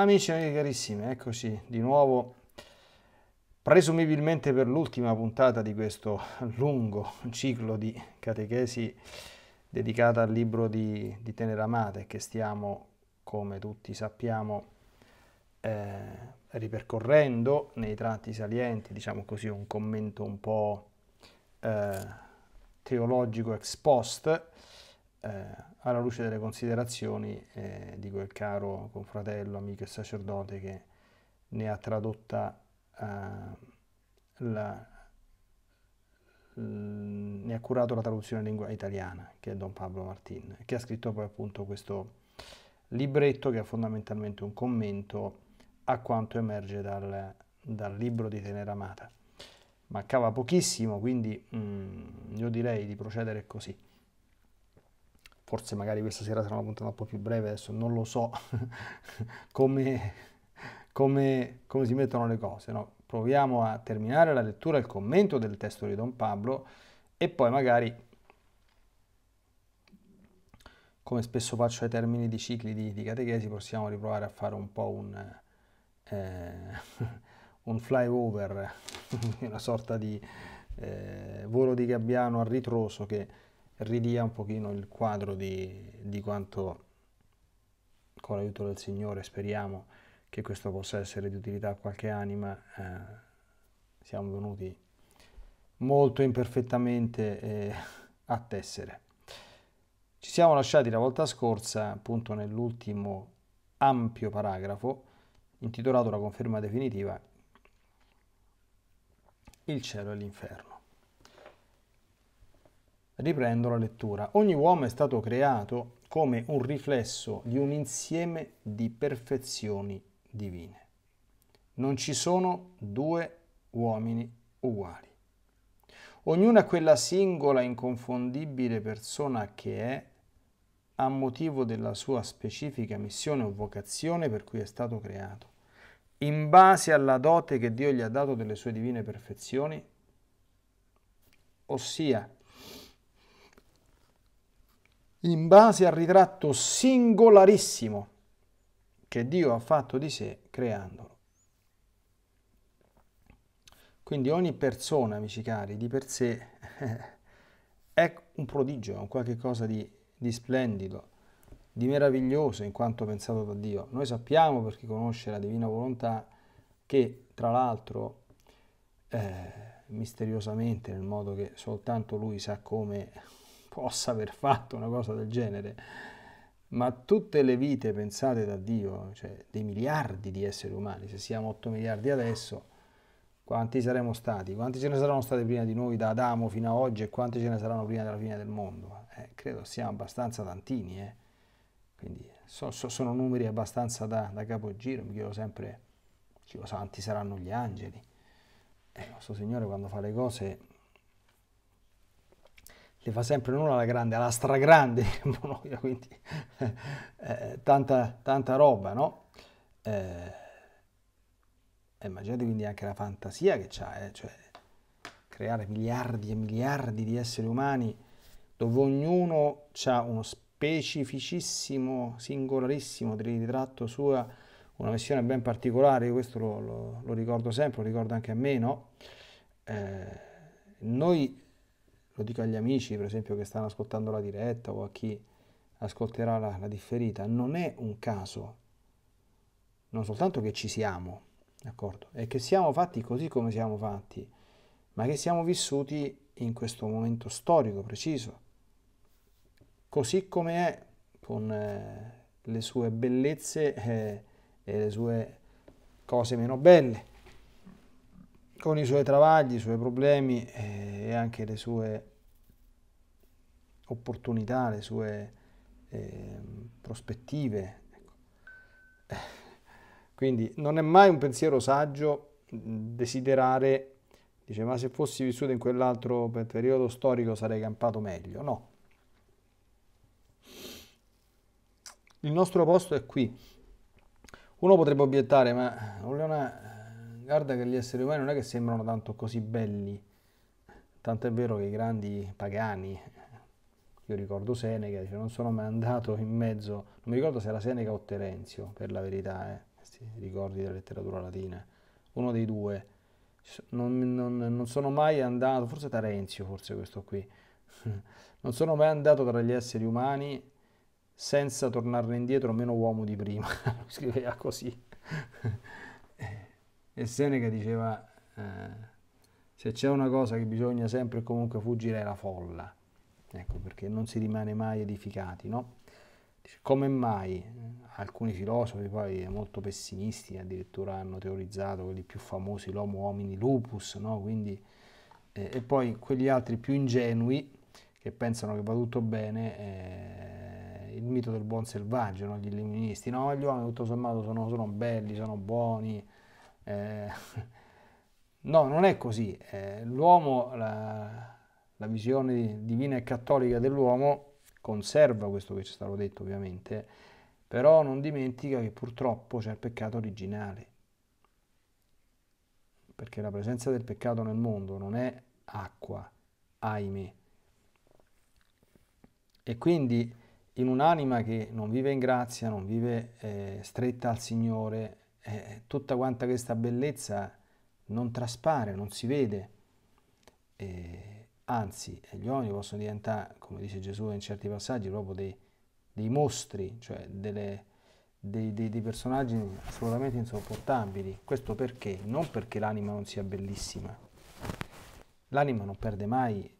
Amici e carissimi, eccoci di nuovo, presumibilmente per l'ultima puntata di questo lungo ciclo di catechesi dedicata al libro di, di Teneramate che stiamo, come tutti sappiamo, eh, ripercorrendo nei tratti salienti, diciamo così, un commento un po' eh, teologico ex post, eh, alla luce delle considerazioni eh, di quel caro confratello, amico e sacerdote che ne ha tradotta eh, la, ne ha curato la traduzione in lingua italiana, che è Don Pablo Martin, che ha scritto poi appunto questo libretto che è fondamentalmente un commento a quanto emerge dal, dal libro di Tenera Amata. Mancava pochissimo, quindi mh, mm, io direi di procedere così forse magari questa sera sarà una puntata un po' più breve, adesso non lo so come, come, come, si mettono le cose. No? Proviamo a terminare la lettura e il commento del testo di Don Pablo e poi magari, come spesso faccio ai termini di cicli di, di catechesi, possiamo riprovare a fare un po' un, eh, un flyover, una sorta di eh, volo di gabbiano a ritroso che ridia un pochino il quadro di, di quanto, con l'aiuto del Signore, speriamo che questo possa essere di utilità a qualche anima. Eh, siamo venuti molto imperfettamente eh, a tessere. Ci siamo lasciati la volta scorsa appunto nell'ultimo ampio paragrafo intitolato La conferma definitiva, il cielo e l'inferno. Riprendo la lettura. Ogni uomo è stato creato come un riflesso di un insieme di perfezioni divine. Non ci sono due uomini uguali. Ognuno è quella singola inconfondibile persona che è, a motivo della sua specifica missione o vocazione per cui è stato creato, in base alla dote che Dio gli ha dato delle sue divine perfezioni, ossia in base al ritratto singolarissimo che Dio ha fatto di sé creandolo. Quindi ogni persona, amici cari, di per sé è un prodigio, è un qualche cosa di, di splendido, di meraviglioso in quanto pensato da Dio. Noi sappiamo, per chi conosce la divina volontà, che tra l'altro eh, misteriosamente, nel modo che soltanto Lui sa come possa aver fatto una cosa del genere, ma tutte le vite pensate da Dio, cioè dei miliardi di esseri umani, se siamo 8 miliardi adesso, quanti saremo stati? Quanti ce ne saranno stati prima di noi, da Adamo fino ad oggi, e quanti ce ne saranno prima della fine del mondo? Eh, credo siamo abbastanza tantini, eh? quindi so, so, sono numeri abbastanza da, da capogiro, mi chiedo sempre, chi lo sa, quanti saranno gli angeli? Eh, il nostro Signore quando fa le cose le fa sempre non alla grande, alla stragrande, quindi eh, eh, tanta, tanta roba, no? Eh, immaginate quindi anche la fantasia che c'ha, eh? cioè creare miliardi e miliardi di esseri umani dove ognuno ha uno specificissimo, singolarissimo ritratto sua, una missione ben particolare, io questo lo, lo, lo, ricordo sempre, lo ricordo anche a me, no? Eh, noi lo dico agli amici per esempio che stanno ascoltando la diretta o a chi ascolterà la, la differita, non è un caso, non soltanto che ci siamo, d'accordo? E che siamo fatti così come siamo fatti, ma che siamo vissuti in questo momento storico preciso, così come è, con eh, le sue bellezze eh, e le sue cose meno belle, con i suoi travagli, i suoi problemi eh, e anche le sue opportunità, le sue eh, prospettive. Ecco. Quindi non è mai un pensiero saggio desiderare, dice, ma se fossi vissuto in quell'altro periodo storico sarei campato meglio. No. Il nostro posto è qui. Uno potrebbe obiettare, ma oh, Leona, guarda che gli esseri umani non è che sembrano tanto così belli, tanto è vero che i grandi pagani io ricordo Seneca, dice, non sono mai andato in mezzo, non mi ricordo se era Seneca o Terenzio, per la verità, eh, questi ricordi della letteratura latina, uno dei due, non, non, non sono mai andato, forse Terenzio, forse questo qui, non sono mai andato tra gli esseri umani senza tornarne indietro meno uomo di prima, scriveva così. e Seneca diceva, eh, se c'è una cosa che bisogna sempre e comunque fuggire è la folla Ecco perché non si rimane mai edificati, no? come mai alcuni filosofi poi molto pessimisti addirittura hanno teorizzato quelli più famosi l'homo homini lupus no? Quindi, eh, e poi quegli altri più ingenui che pensano che va tutto bene eh, il mito del buon selvaggio no? gli illuministi no gli uomini tutto sommato sono, sono belli sono buoni eh, no non è così eh, l'uomo la, la visione divina e cattolica dell'uomo conserva questo che ci è stato detto ovviamente, però non dimentica che purtroppo c'è il peccato originale, perché la presenza del peccato nel mondo non è acqua, ahimè. E quindi in un'anima che non vive in grazia, non vive eh, stretta al Signore, eh, tutta quanta questa bellezza non traspare, non si vede. Eh, anzi eh, gli uomini possono diventare, come dice Gesù in certi passaggi, proprio dei, dei mostri, cioè delle, dei, dei, dei, personaggi assolutamente insopportabili. Questo perché? Non perché l'anima non sia bellissima. L'anima non perde mai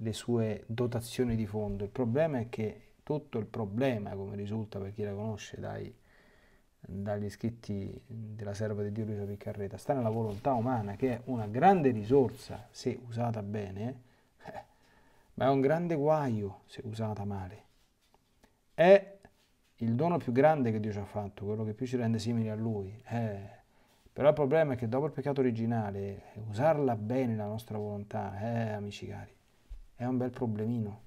le sue dotazioni di fondo. Il problema è che tutto il problema, come risulta per chi la conosce dai, dagli scritti della serva di Dio Luisa Piccarreta, sta nella volontà umana, che è una grande risorsa, se usata bene, ma è un grande guaio se usata male. È il dono più grande che Dio ci ha fatto, quello che più ci rende simili a Lui. Eh. Però il problema è che dopo il peccato originale, usarla bene la nostra volontà, eh, amici cari, è un bel problemino.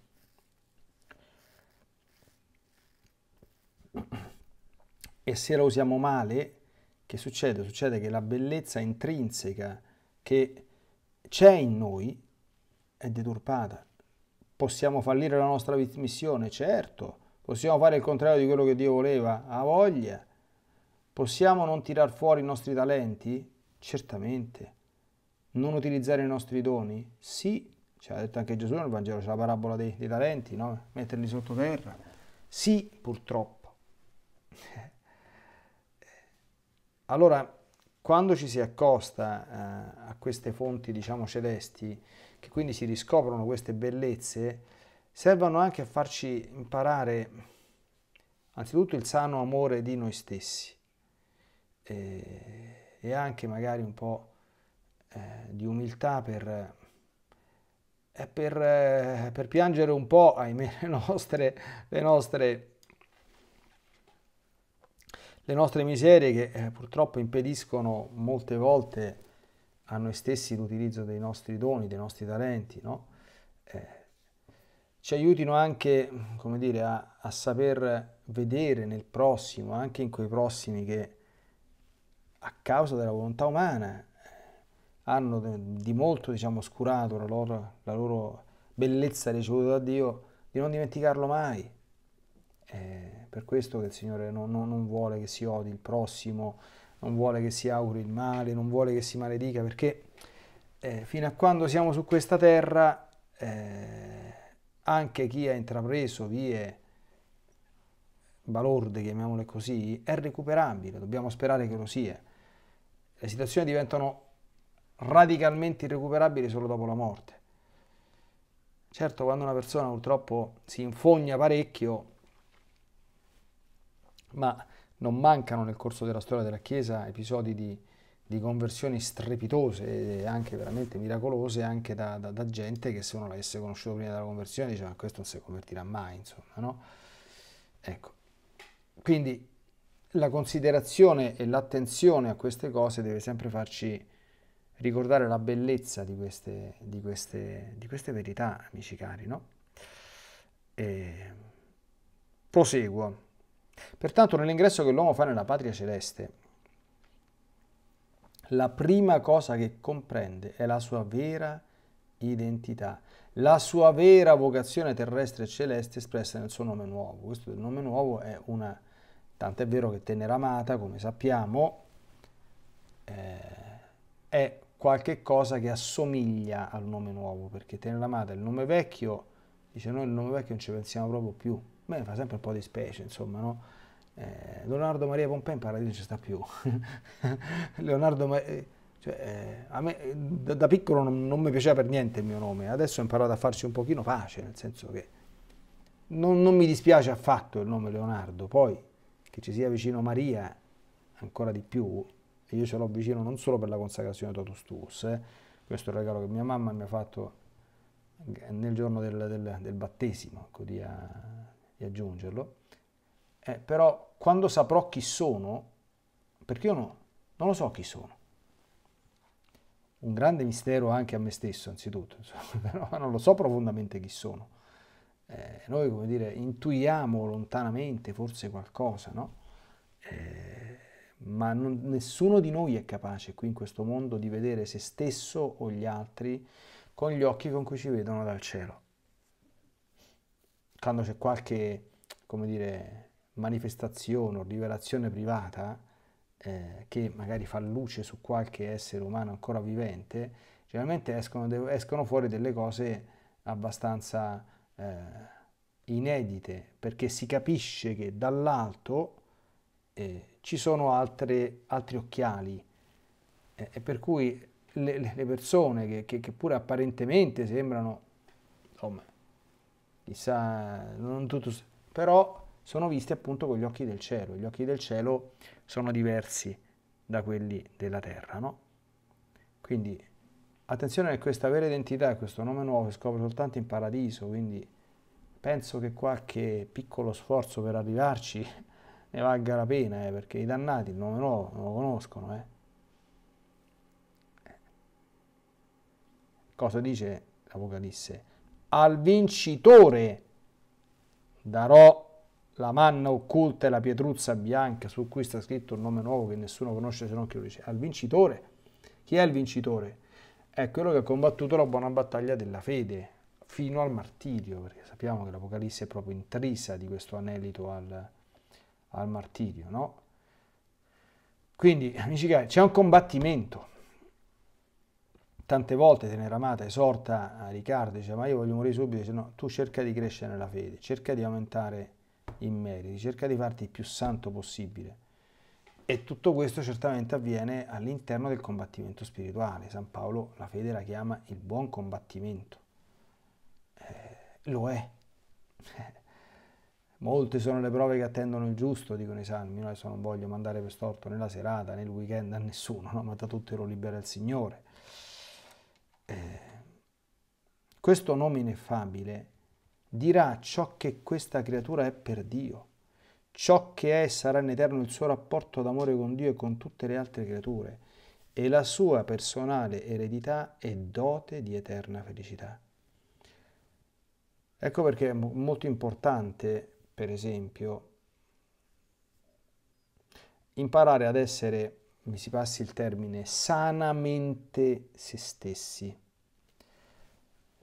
E se la usiamo male, che succede? Succede che la bellezza intrinseca che c'è in noi è deturpata. Possiamo fallire la nostra missione, certo. Possiamo fare il contrario di quello che Dio voleva, ha voglia. Possiamo non tirar fuori i nostri talenti? Certamente. Non utilizzare i nostri doni? Sì, Ci ha detto anche Gesù nel Vangelo, c'è la parabola dei, dei talenti, no? metterli sottoterra. Sì, purtroppo. Allora, quando ci si accosta eh, a queste fonti, diciamo, celesti, che quindi si riscoprono queste bellezze, servono anche a farci imparare anzitutto il sano amore di noi stessi e, eh, e anche magari un po' eh, di umiltà per, eh, per, eh, per, piangere un po', ahimè, le nostre, le nostre le nostre miserie che eh, purtroppo impediscono molte volte a noi stessi l'utilizzo dei nostri doni, dei nostri talenti, no? eh, ci aiutino anche come dire, a, a, saper vedere nel prossimo, anche in quei prossimi che a causa della volontà umana eh, hanno di molto diciamo, oscurato la loro, la loro bellezza ricevuta da Dio, di non dimenticarlo mai. È eh, per questo che il Signore non, non, non vuole che si odi il prossimo, non vuole che si auguri il male, non vuole che si maledica, perché eh, fino a quando siamo su questa terra, eh, anche chi ha intrapreso vie balorde, chiamiamole così, è recuperabile, dobbiamo sperare che lo sia. Le situazioni diventano radicalmente irrecuperabili solo dopo la morte. Certo, quando una persona purtroppo si infogna parecchio, ma non mancano nel corso della storia della Chiesa episodi di, di conversioni strepitose e anche veramente miracolose anche da, da, da, gente che se uno l'avesse conosciuto prima della conversione diceva questo non si convertirà mai, insomma, no? Ecco, quindi la considerazione e l'attenzione a queste cose deve sempre farci ricordare la bellezza di queste, di queste, di queste verità, amici cari, no? E proseguo. Pertanto nell'ingresso che l'uomo fa nella patria celeste, la prima cosa che comprende è la sua vera identità, la sua vera vocazione terrestre e celeste espressa nel suo nome nuovo. Questo del nome nuovo è una, tanto è vero che tenera amata, come sappiamo, eh, è qualche cosa che assomiglia al nome nuovo, perché tenera amata è il nome vecchio, dice noi il nome vecchio non ci pensiamo proprio più, Beh, fa sempre un po' di specie, insomma, no? Eh, Leonardo Maria Pompei in paradiso non ci sta più. Leonardo Maria... Eh, cioè, eh, me, eh, da, da, piccolo non, non, mi piaceva per niente il mio nome, adesso ho imparato a farci un pochino pace, nel senso che non, non mi dispiace affatto il nome Leonardo, poi che ci sia vicino Maria ancora di più, e io ce l'ho vicino non solo per la consacrazione Totus Tuus, eh, questo è il regalo che mia mamma mi ha fatto nel giorno del, del, del battesimo, così ecco, a, di aggiungerlo, eh, però quando saprò chi sono, perché io no, non lo so chi sono. Un grande mistero anche a me stesso, anzitutto, insomma, però non lo so profondamente chi sono. Eh, noi, come dire, intuiamo lontanamente forse qualcosa, no? Eh, ma non, nessuno di noi è capace qui in questo mondo di vedere se stesso o gli altri con gli occhi con cui ci vedono dal cielo quando c'è qualche, come dire, manifestazione o rivelazione privata eh, che magari fa luce su qualche essere umano ancora vivente, generalmente escono, escono fuori delle cose abbastanza eh, inedite, perché si capisce che dall'alto eh, ci sono altre, altri occhiali e per cui le, le persone che, che, che, pure apparentemente sembrano insomma, chissà, non tutto, però sono visti appunto con gli occhi del cielo, gli occhi del cielo sono diversi da quelli della terra, no? Quindi attenzione a questa vera identità, questo nome nuovo si scopre soltanto in paradiso, quindi penso che qualche piccolo sforzo per arrivarci ne valga la pena, eh, perché i dannati il nome nuovo non lo conoscono, eh. Cosa dice l'Apocalisse? al vincitore darò la manna occulta e la pietruzza bianca su cui sta scritto un nome nuovo che nessuno conosce se non chi lo dice. Al vincitore. Chi è il vincitore? È quello che ha combattuto la buona battaglia della fede fino al martirio, perché sappiamo che l'Apocalisse è proprio intrisa di questo anelito al, al martirio, no? Quindi, amici cari, c'è un combattimento tante volte Teneramata esorta eh, Riccardo, dice ma io voglio morire subito, dice no, tu cerca di crescere nella fede, cerca di aumentare i meriti, cerca di farti il più santo possibile. E tutto questo certamente avviene all'interno del combattimento spirituale. San Paolo la fede la chiama il buon combattimento. Eh, lo è. Molte sono le prove che attendono il giusto, dicono i salmi. Io adesso non voglio mandare per storto nella serata, nel weekend a nessuno, no? ma da tutto ero libero al Signore eh, questo nome ineffabile dirà ciò che questa creatura è per Dio, ciò che è e sarà in eterno il suo rapporto d'amore con Dio e con tutte le altre creature e la sua personale eredità e dote di eterna felicità. Ecco perché è molto importante, per esempio, imparare ad essere, mi si passi il termine, sanamente se stessi.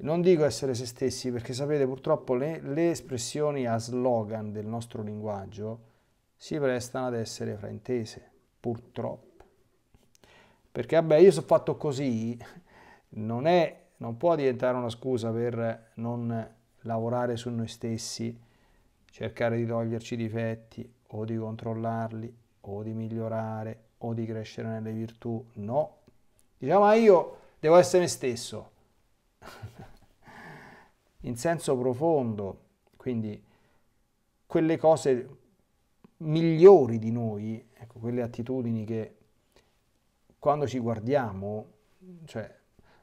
Non dico essere se stessi perché sapete purtroppo le, le espressioni a slogan del nostro linguaggio si prestano ad essere fraintese, purtroppo. Perché vabbè io sono fatto così non, è, non può diventare una scusa per non lavorare su noi stessi, cercare di toglierci i difetti o di controllarli o di migliorare o di crescere nelle virtù, no. Diciamo ma ah, io devo essere me stesso in senso profondo, quindi quelle cose migliori di noi, ecco, quelle attitudini che quando ci guardiamo, cioè,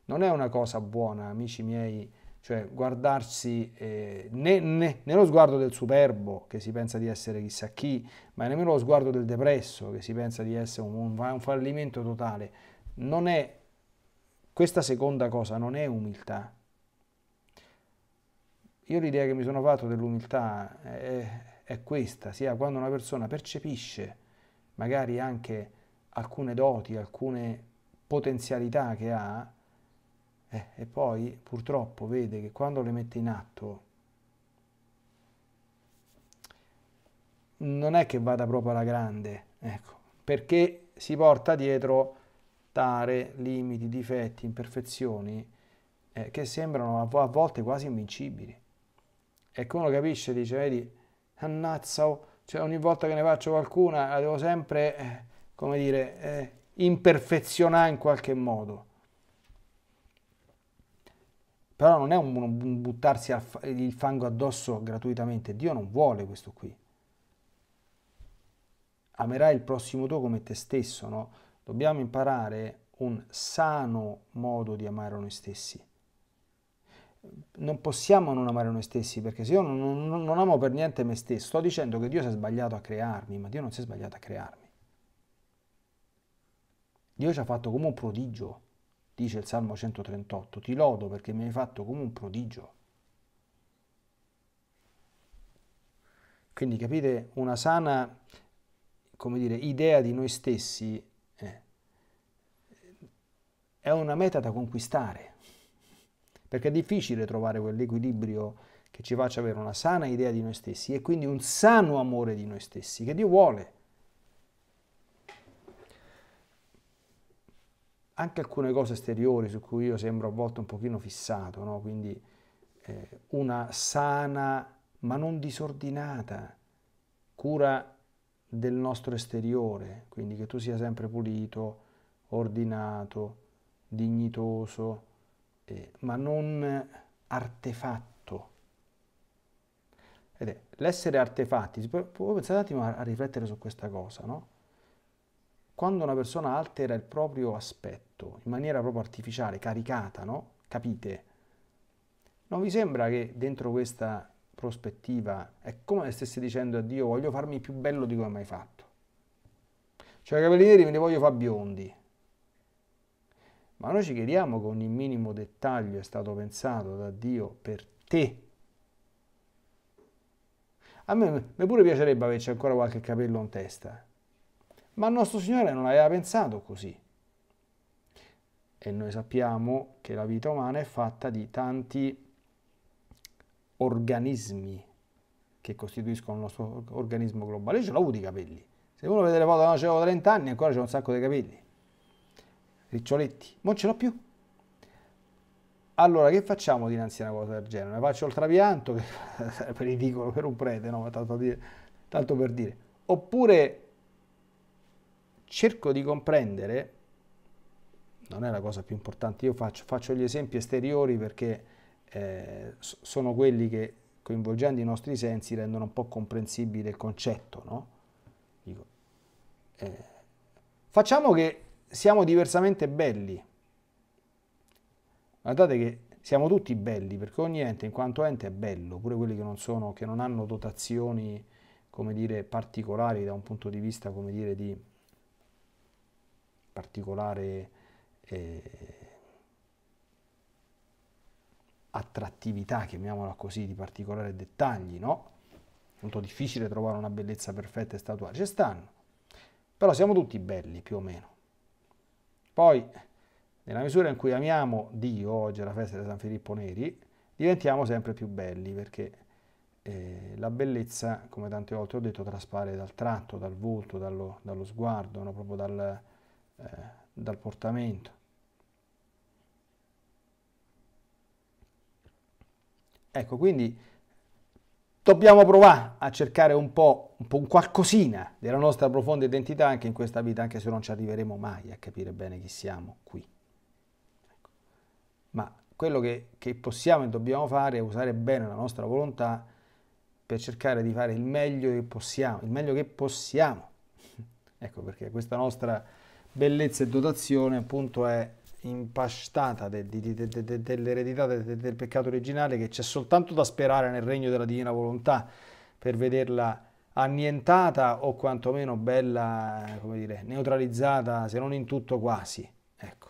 non è una cosa buona, amici miei, cioè guardarsi eh, né, né, né, lo sguardo del superbo che si pensa di essere chissà chi, ma nemmeno lo sguardo del depresso che si pensa di essere un, un fallimento totale, non è questa seconda cosa non è umiltà. Io l'idea che mi sono fatto dell'umiltà è, è questa, sia quando una persona percepisce magari anche alcune doti, alcune potenzialità che ha, eh, e poi purtroppo vede che quando le mette in atto non è che vada proprio alla grande, ecco, perché si porta dietro accettare limiti, difetti, imperfezioni eh, che sembrano a, volte quasi invincibili. E come uno capisce dice, vedi, annazzo, oh, cioè ogni volta che ne faccio qualcuna la devo sempre, eh, come dire, eh, imperfezionare in qualche modo. Però non è un, un buttarsi al, il fango addosso gratuitamente, Dio non vuole questo qui. Amerai il prossimo tuo come te stesso, no? dobbiamo imparare un sano modo di amare noi stessi. Non possiamo non amare noi stessi, perché se io non, non, non amo per niente me stesso, sto dicendo che Dio si è sbagliato a crearmi, ma Dio non si è sbagliato a crearmi. Dio ci ha fatto come un prodigio, dice il Salmo 138, ti lodo perché mi hai fatto come un prodigio. Quindi capite, una sana, come dire, idea di noi stessi è una meta da conquistare, perché è difficile trovare quell'equilibrio che ci faccia avere una sana idea di noi stessi e quindi un sano amore di noi stessi, che Dio vuole. Anche alcune cose esteriori su cui io sembro a volte un pochino fissato, no? quindi eh, una sana ma non disordinata cura del nostro esteriore, quindi che tu sia sempre pulito, ordinato, dignitoso, eh, ma non artefatto. Ed è l'essere artefatti, voi pensate un attimo a, a riflettere su questa cosa, no? Quando una persona altera il proprio aspetto in maniera proprio artificiale, caricata, no? Capite? Non vi sembra che dentro questa prospettiva è come se stesse dicendo a Dio voglio farmi più bello di come hai mai fatto? Cioè i capelli neri me li voglio far biondi, ma noi ci chiediamo che ogni minimo dettaglio è stato pensato da Dio per te. A me, me pure piacerebbe averci ancora qualche capello in testa, ma il nostro Signore non aveva pensato così. E noi sappiamo che la vita umana è fatta di tanti organismi che costituiscono il nostro organismo globale. Io ce l'ho avuto i capelli. Se uno vede le foto quando avevo 30 anni, ancora c'è un sacco di capelli. Riccioletti, non ce l'ho più. Allora, che facciamo dinanzi a una cosa del genere? Faccio il trapianto, che è ridicolo per un prete, no? tanto, dire, tanto per dire. Oppure cerco di comprendere, non è la cosa più importante, io faccio, faccio gli esempi esteriori perché eh, sono quelli che coinvolgendo i nostri sensi rendono un po' comprensibile il concetto, no? Dico, eh, facciamo che siamo diversamente belli. Guardate che siamo tutti belli, perché ogni ente in quanto ente è bello, pure quelli che non, sono, che non hanno dotazioni, come dire, particolari da un punto di vista, come dire, di particolare eh, attrattività, chiamiamola così, di particolari dettagli, no? È molto difficile trovare una bellezza perfetta e statuale, ci stanno. Però siamo tutti belli più o meno. Poi, nella misura in cui amiamo Dio, oggi è la festa di San Filippo Neri, diventiamo sempre più belli perché eh, la bellezza, come tante volte ho detto, traspare dal tratto, dal volto, dallo, dallo sguardo, no? proprio dal, eh, dal portamento. Ecco, quindi Dobbiamo provare a cercare un po', un po' un qualcosina della nostra profonda identità anche in questa vita, anche se non ci arriveremo mai a capire bene chi siamo qui. Ma quello che, che possiamo e dobbiamo fare è usare bene la nostra volontà per cercare di fare il meglio che possiamo, il meglio che possiamo. ecco perché questa nostra bellezza e dotazione appunto è impastata dell'eredità del peccato originale che c'è soltanto da sperare nel regno della divina volontà per vederla annientata o quantomeno bella, come dire, neutralizzata, se non in tutto quasi. Ecco.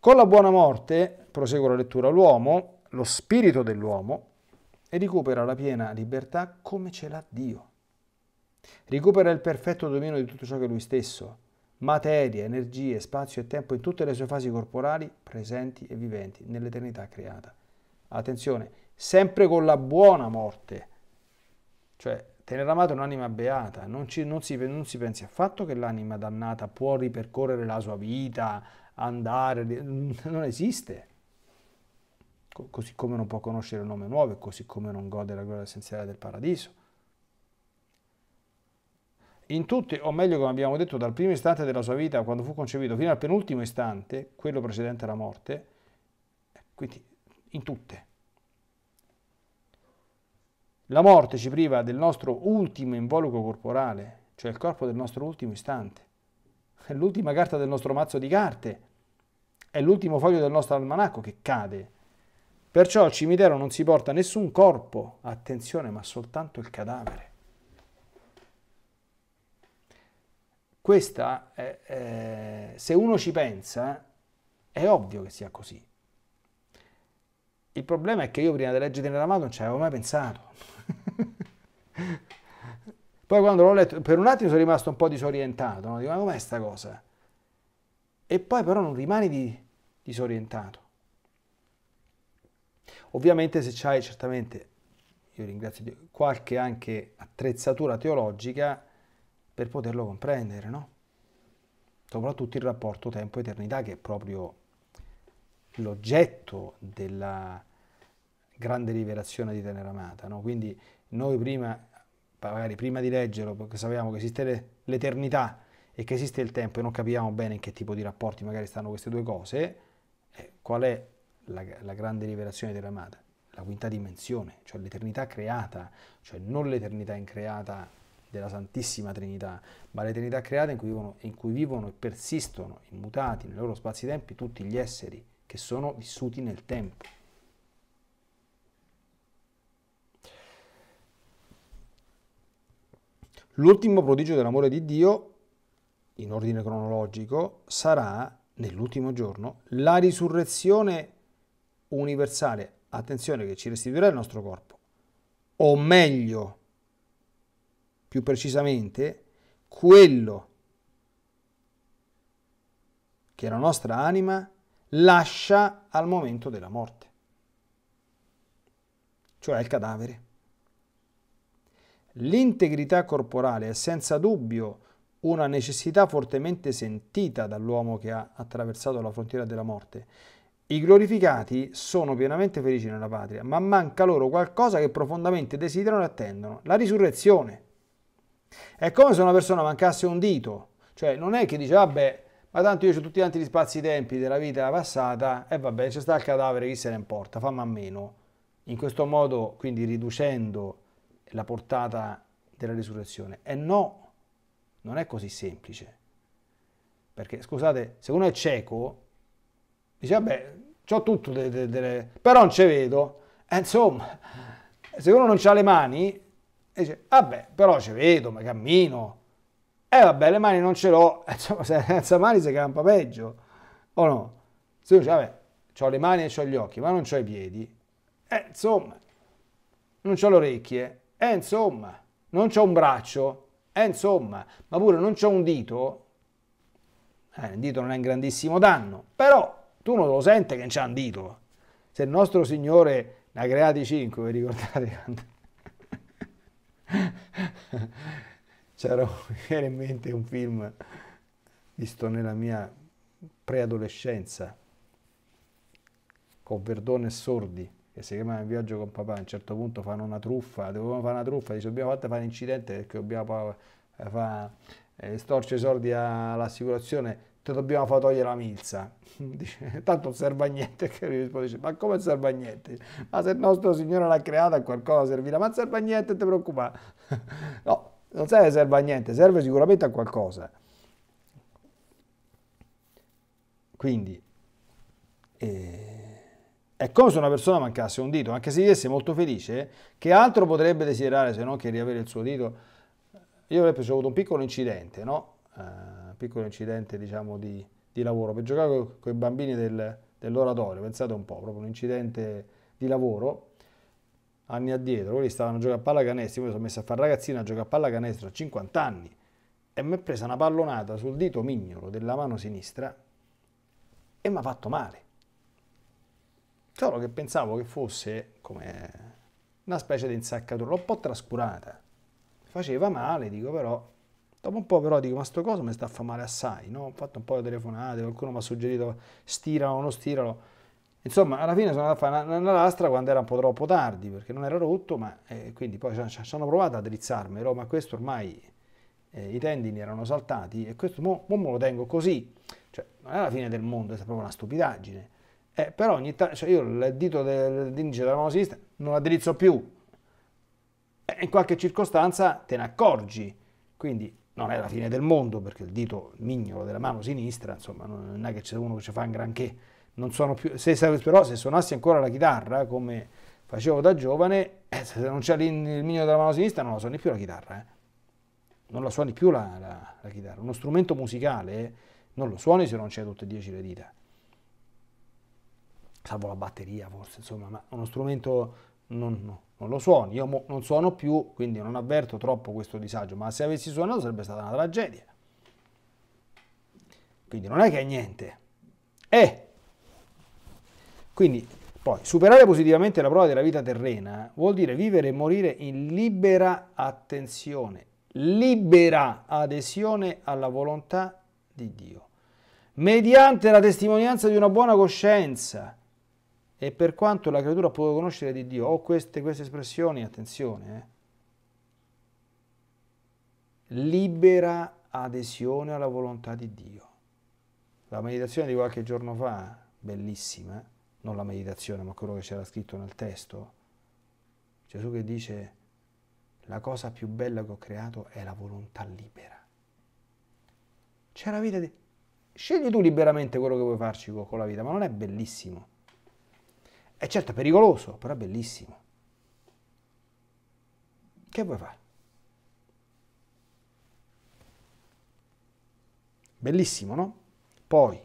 Con la buona morte, prosegue la lettura, l'uomo, lo spirito dell'uomo, recupera la piena libertà come ce l'ha Dio. Recupera il perfetto dominio di tutto ciò che lui stesso materia, energie, spazio e tempo in tutte le sue fasi corporali, presenti e viventi, nell'eternità creata. Attenzione, sempre con la buona morte. Cioè, tenere amato è un'anima beata, non, ci, non, si, non si pensi affatto che l'anima dannata può ripercorrere la sua vita, andare, non esiste. Così come non può conoscere un nome nuovo e così come non gode la gloria essenziale del paradiso. In tutti, o meglio come abbiamo detto, dal primo istante della sua vita, quando fu concepito, fino al penultimo istante, quello precedente alla morte, quindi in tutte. La morte ci priva del nostro ultimo involucro corporale, cioè il corpo del nostro ultimo istante. È l'ultima carta del nostro mazzo di carte, è l'ultimo foglio del nostro almanacco che cade. Perciò al cimitero non si porta nessun corpo, attenzione, ma soltanto il cadavere. Questa, eh, eh, se uno ci pensa, è ovvio che sia così. Il problema è che io prima di leggere di Neramato non ci avevo mai pensato. Poi quando l'ho letto, per un attimo sono rimasto un po' disorientato, no? dico ma com'è sta cosa? E poi però non rimani di, disorientato. Ovviamente se c'hai certamente, io ringrazio Dio, qualche anche attrezzatura teologica, per poterlo comprendere, no? Soprattutto il rapporto tempo-eternità che è proprio l'oggetto della grande rivelazione di Teneramata, no? Quindi noi prima, magari prima di leggerlo, perché sapevamo che esiste l'eternità e che esiste il tempo e non capiamo bene in che tipo di rapporti magari stanno queste due cose, eh, qual è la, la grande rivelazione di Teneramata? La quinta dimensione, cioè l'eternità creata, cioè non l'eternità increata della Santissima Trinità, ma le Trinità create in cui vivono, in cui vivono e persistono, immutati nei loro spazi-tempi, tutti gli esseri che sono vissuti nel tempo. L'ultimo prodigio dell'amore di Dio, in ordine cronologico, sarà nell'ultimo giorno la risurrezione universale. Attenzione che ci restituirà il nostro corpo. O meglio, più precisamente quello che la nostra anima lascia al momento della morte, cioè il cadavere. L'integrità corporale è senza dubbio una necessità fortemente sentita dall'uomo che ha attraversato la frontiera della morte. I glorificati sono pienamente felici nella patria, ma manca loro qualcosa che profondamente desiderano e attendono, la risurrezione. È come se una persona mancasse un dito, cioè non è che dice vabbè, ma tanto io ho tutti tanti gli spazi tempi della vita passata e vabbè, c'è sta il cadavere, chi se ne importa, fammi a meno. In questo modo, quindi riducendo la portata della risurrezione. E no, non è così semplice. Perché, scusate, se uno è cieco, dice vabbè, ho tutto, de, de, de, però non ci vedo. E insomma, se uno non ha le mani, e dice, vabbè, però ci vedo, ma cammino. E eh, vabbè, le mani non ce l'ho. Insomma, senza mani si campa peggio. O no? Se uno dice, vabbè, ho le mani e ho gli occhi, ma non ho i piedi. Eh, insomma, non ho le orecchie. Eh, insomma, non ho un braccio. Eh, insomma, ma pure non ho un dito. Eh, il dito non è un grandissimo danno. Però tu non lo senti che non c'ha un dito. Se il nostro Signore ne ha creati cinque, vi ricordate? C'era in mente un film visto nella mia preadolescenza con Verdone e Sordi che si chiamava in viaggio con papà a un certo punto fanno una truffa dovevano fare una truffa dice abbiamo fatto fare un incidente perché dobbiamo eh, fa, fa, eh, storce i soldi all'assicurazione te dobbiamo far togliere la milza. Dice, tanto non serve a niente. Che risponde, dice, ma come serve a niente? Ma se il nostro Signore l'ha creata, qualcosa servirà. Ma serve a niente, ti preoccupare. No, non serve, serve a niente, serve sicuramente a qualcosa. Quindi, eh, è come se una persona mancasse un dito, anche se vivesse molto felice, che altro potrebbe desiderare se non che riavere il suo dito? Io per esempio ho avuto un piccolo incidente, no? Eh, piccolo incidente diciamo, di, di, lavoro, per giocare con i bambini del, dell'oratorio, pensate un po', proprio un incidente di lavoro, anni addietro, quelli stavano a giocare a pallacanestro, io mi sono messo a fare ragazzina a giocare a pallacanestro a 50 anni e mi è presa una pallonata sul dito mignolo della mano sinistra e mi ha fatto male. Solo che pensavo che fosse come una specie di insaccatura, l'ho un po' trascurata. Faceva male, dico però, Dopo un po' però dico, ma sto coso mi sta a fare male assai, no? Ho fatto un po' di telefonate, qualcuno mi ha suggerito stiralo o non stiralo. Insomma, alla fine sono andato a fare una, una, lastra quando era un po' troppo tardi, perché non era rotto, ma eh, quindi poi ci hanno provato a drizzarmi, oh, ma questo ormai eh, i tendini erano saltati e questo mo, mo lo tengo così. Cioè, non è la fine del mondo, è proprio una stupidaggine. Eh, però ogni tanto, cioè io il dito dell'indice della mano sinistra non la drizzo più. Eh, in qualche circostanza te ne accorgi. Quindi non è la fine del mondo perché il dito mignolo della mano sinistra, insomma, non è che c'è uno che ci fa un granché. Non sono più, se, però se suonassi ancora la chitarra, come facevo da giovane, eh, se non c'è il mignolo della mano sinistra non la suoni più la chitarra. Eh. Non la suoni più la, la, la chitarra. Uno strumento musicale eh, non lo suoni se non c'è tutte e dieci le dita. Salvo la batteria forse, insomma, ma uno strumento non, no, non lo suoni. Io mo, non suono più, quindi non avverto troppo questo disagio, ma se avessi suonato sarebbe stata una tragedia. Quindi non è che è niente. È. Eh! Quindi, poi, superare positivamente la prova della vita terrena vuol dire vivere e morire in libera attenzione, libera adesione alla volontà di Dio, mediante la testimonianza di una buona coscienza e per quanto la creatura può conoscere di Dio, ho queste, queste espressioni, attenzione, eh. libera adesione alla volontà di Dio. La meditazione di qualche giorno fa, bellissima, eh? non la meditazione, ma quello che c'era scritto nel testo, Gesù che dice la cosa più bella che ho creato è la volontà libera. C'è la vita di... Scegli tu liberamente quello che vuoi farci con la vita, ma non è bellissimo? È certo pericoloso, però è bellissimo. Che vuoi fare? Bellissimo, no? Poi,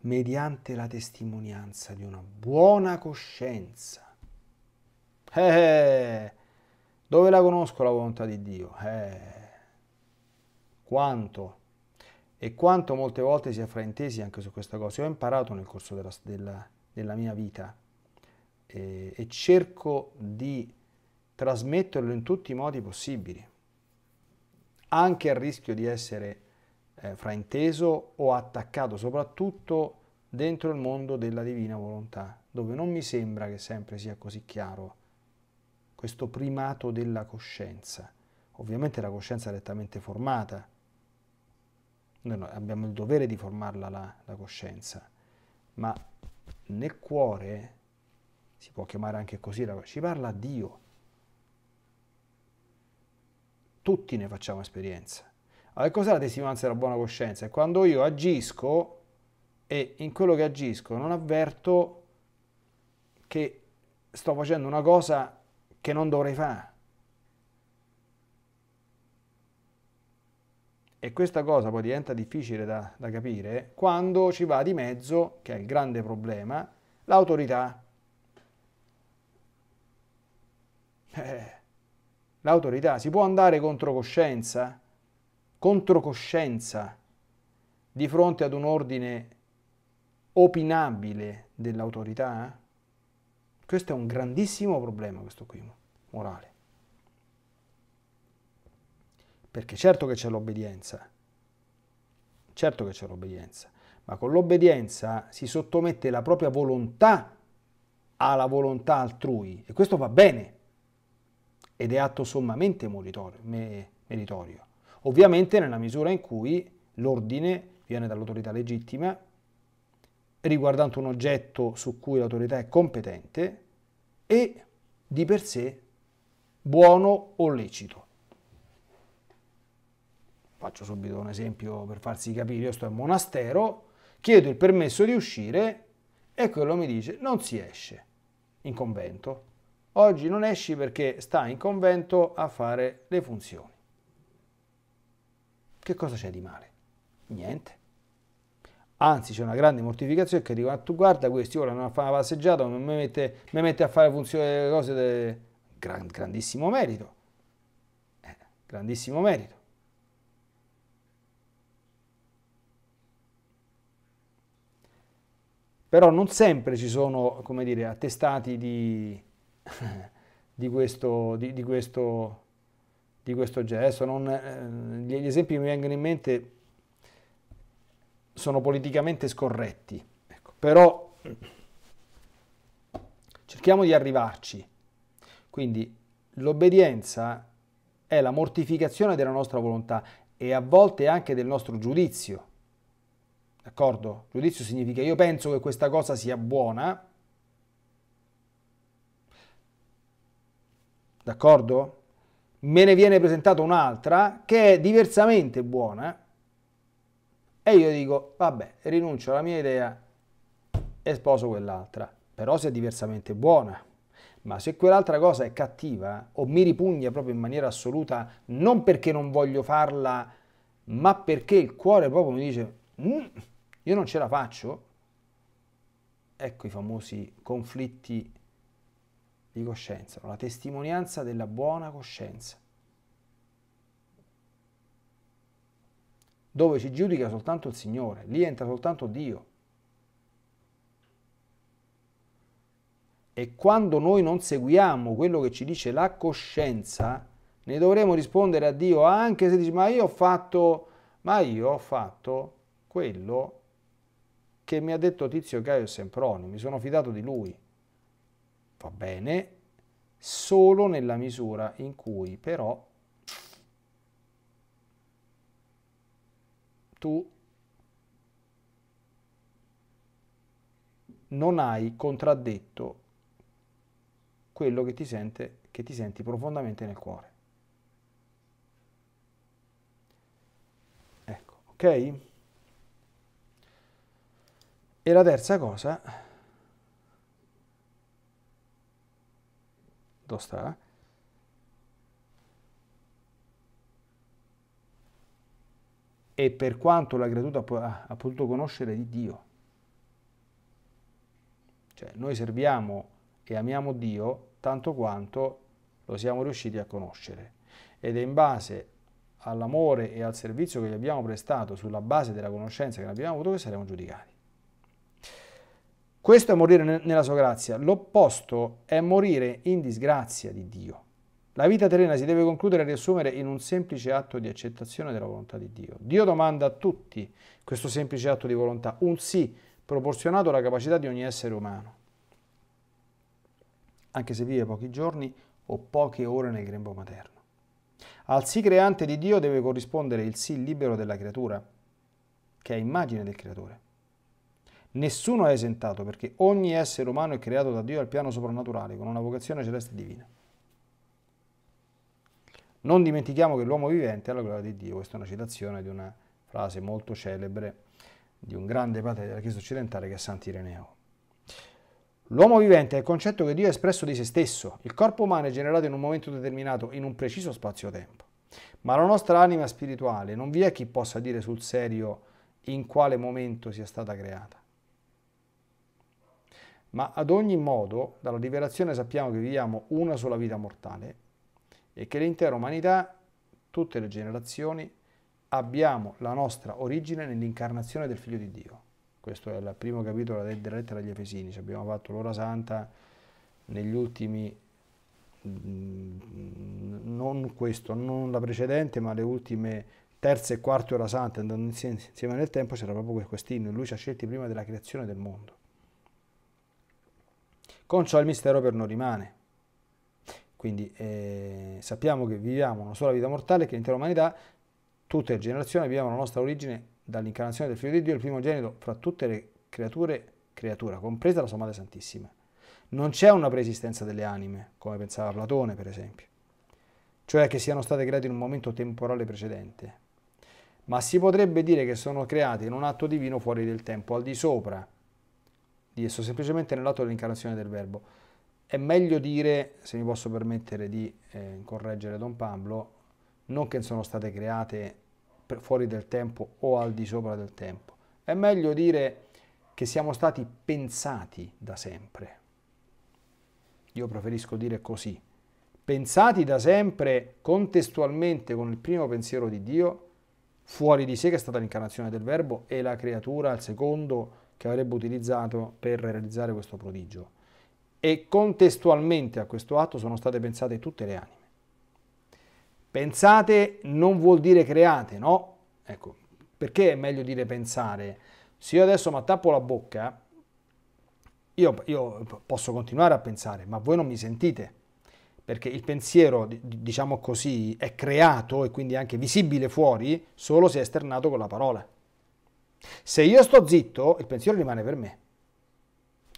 mediante la testimonianza di una buona coscienza. Eh, eh dove la conosco la volontà di Dio? Eh, quanto? e quanto molte volte si è fraintesi anche su questa cosa. Io ho imparato nel corso della, della, della mia vita e, e cerco di trasmetterlo in tutti i modi possibili, anche a rischio di essere eh, frainteso o attaccato, soprattutto dentro il mondo della divina volontà, dove non mi sembra che sempre sia così chiaro questo primato della coscienza. Ovviamente la coscienza è rettamente formata, noi abbiamo il dovere di formarla la, la coscienza, ma nel cuore, si può chiamare anche così, ci parla Dio. Tutti ne facciamo esperienza. Allora, cos'è la testimonianza della buona coscienza? È quando io agisco e in quello che agisco non avverto che sto facendo una cosa che non dovrei fare. E questa cosa poi diventa difficile da, da capire quando ci va di mezzo, che è il grande problema, l'autorità. Eh, l'autorità, si può andare contro coscienza? Contro coscienza di fronte ad un ordine opinabile dell'autorità? Questo è un grandissimo problema, questo qui, morale. Perché certo che c'è l'obbedienza, certo che c'è l'obbedienza, ma con l'obbedienza si sottomette la propria volontà alla volontà altrui e questo va bene ed è atto sommamente meritorio, ovviamente nella misura in cui l'ordine viene dall'autorità legittima riguardante un oggetto su cui l'autorità è competente e di per sé buono o lecito faccio subito un esempio per farsi capire, io sto in monastero, chiedo il permesso di uscire e quello mi dice non si esce in convento. Oggi non esci perché sta in convento a fare le funzioni. Che cosa c'è di male? Niente. Anzi, c'è una grande mortificazione che dico, ma ah, tu guarda questi, ora non fa una passeggiata, non mi mette, mi mette a fare funzioni delle eh, cose, de... Gran, grandissimo merito. Eh, grandissimo merito. Però non sempre ci sono, come dire, attestati di, di, questo, di, di questo, questo, gesto. Non, eh, gli esempi che mi vengono in mente sono politicamente scorretti. Ecco, però cerchiamo di arrivarci. Quindi l'obbedienza è la mortificazione della nostra volontà e a volte anche del nostro giudizio. D'accordo? Giudizio significa io penso che questa cosa sia buona. D'accordo? Me ne viene presentata un'altra che è diversamente buona e io dico vabbè, rinuncio alla mia idea e sposo quell'altra. Però se è diversamente buona. Ma se quell'altra cosa è cattiva o mi ripugna proprio in maniera assoluta, non perché non voglio farla, ma perché il cuore proprio mi dice... Mm, io non ce la faccio, ecco i famosi conflitti di coscienza, la testimonianza della buona coscienza, dove ci giudica soltanto il Signore, lì entra soltanto Dio. E quando noi non seguiamo quello che ci dice la coscienza, ne dovremo rispondere a Dio anche se dici ma io ho fatto, ma io ho fatto quello che mi ha detto Tizio Caio Semproni, mi sono fidato di lui. Va bene, solo nella misura in cui però tu non hai contraddetto quello che ti, sente, che ti senti profondamente nel cuore. Ecco, ok? E la terza cosa, dove sta? E per quanto la creatura ha potuto conoscere di Dio. Cioè, noi serviamo e amiamo Dio tanto quanto lo siamo riusciti a conoscere. Ed è in base all'amore e al servizio che gli abbiamo prestato, sulla base della conoscenza che abbiamo avuto, che saremo giudicati. Questo è morire nella sua grazia. L'opposto è morire in disgrazia di Dio. La vita terrena si deve concludere e riassumere in un semplice atto di accettazione della volontà di Dio. Dio domanda a tutti questo semplice atto di volontà, un sì proporzionato alla capacità di ogni essere umano, anche se vive pochi giorni o poche ore nel grembo materno. Al sì creante di Dio deve corrispondere il sì libero della creatura, che è immagine del creatore. Nessuno è esentato perché ogni essere umano è creato da Dio al piano soprannaturale con una vocazione celeste e divina. Non dimentichiamo che l'uomo vivente è la gloria di Dio. Questa è una citazione di una frase molto celebre di un grande padre della Chiesa occidentale che è Sant'Ireneo. L'uomo vivente è il concetto che Dio ha espresso di se stesso. Il corpo umano è generato in un momento determinato, in un preciso spazio-tempo. Ma la nostra anima spirituale non vi è chi possa dire sul serio in quale momento sia stata creata. Ma ad ogni modo, dalla rivelazione sappiamo che viviamo una sola vita mortale e che l'intera umanità, tutte le generazioni, abbiamo la nostra origine nell'incarnazione del Figlio di Dio. Questo è il primo capitolo della lettera agli Efesini, ci abbiamo fatto l'ora santa negli ultimi, mm, non questo, non la precedente, ma le ultime terza e quarta ora santa, andando insieme nel tempo, c'era proprio quest'inno, lui ci ha scelti prima della creazione del mondo. Con ciò il mistero per noi rimane. Quindi eh, sappiamo che viviamo una sola vita mortale, che l'intera umanità, tutte le generazioni, viviamo la nostra origine dall'incarnazione del Figlio di Dio, il primogenito fra tutte le creature, creatura, compresa la sua Madre Santissima. Non c'è una preesistenza delle anime, come pensava Platone, per esempio, cioè che siano state create in un momento temporale precedente, ma si potrebbe dire che sono create in un atto divino fuori del tempo, al di sopra di esso, semplicemente nell'atto dell'incarnazione del verbo. È meglio dire, se mi posso permettere di eh, correggere Don Pablo, non che sono state create fuori del tempo o al di sopra del tempo. È meglio dire che siamo stati pensati da sempre. Io preferisco dire così. Pensati da sempre contestualmente con il primo pensiero di Dio, fuori di sé che è stata l'incarnazione del Verbo e la creatura al secondo che avrebbe utilizzato per realizzare questo prodigio. E contestualmente a questo atto sono state pensate tutte le anime. Pensate non vuol dire create, no? Ecco, perché è meglio dire pensare? Se io adesso mi attappo la bocca, io, io, posso continuare a pensare, ma voi non mi sentite, perché il pensiero, diciamo così, è creato e quindi anche visibile fuori solo se è esternato con la parola. Se io sto zitto, il pensiero rimane per me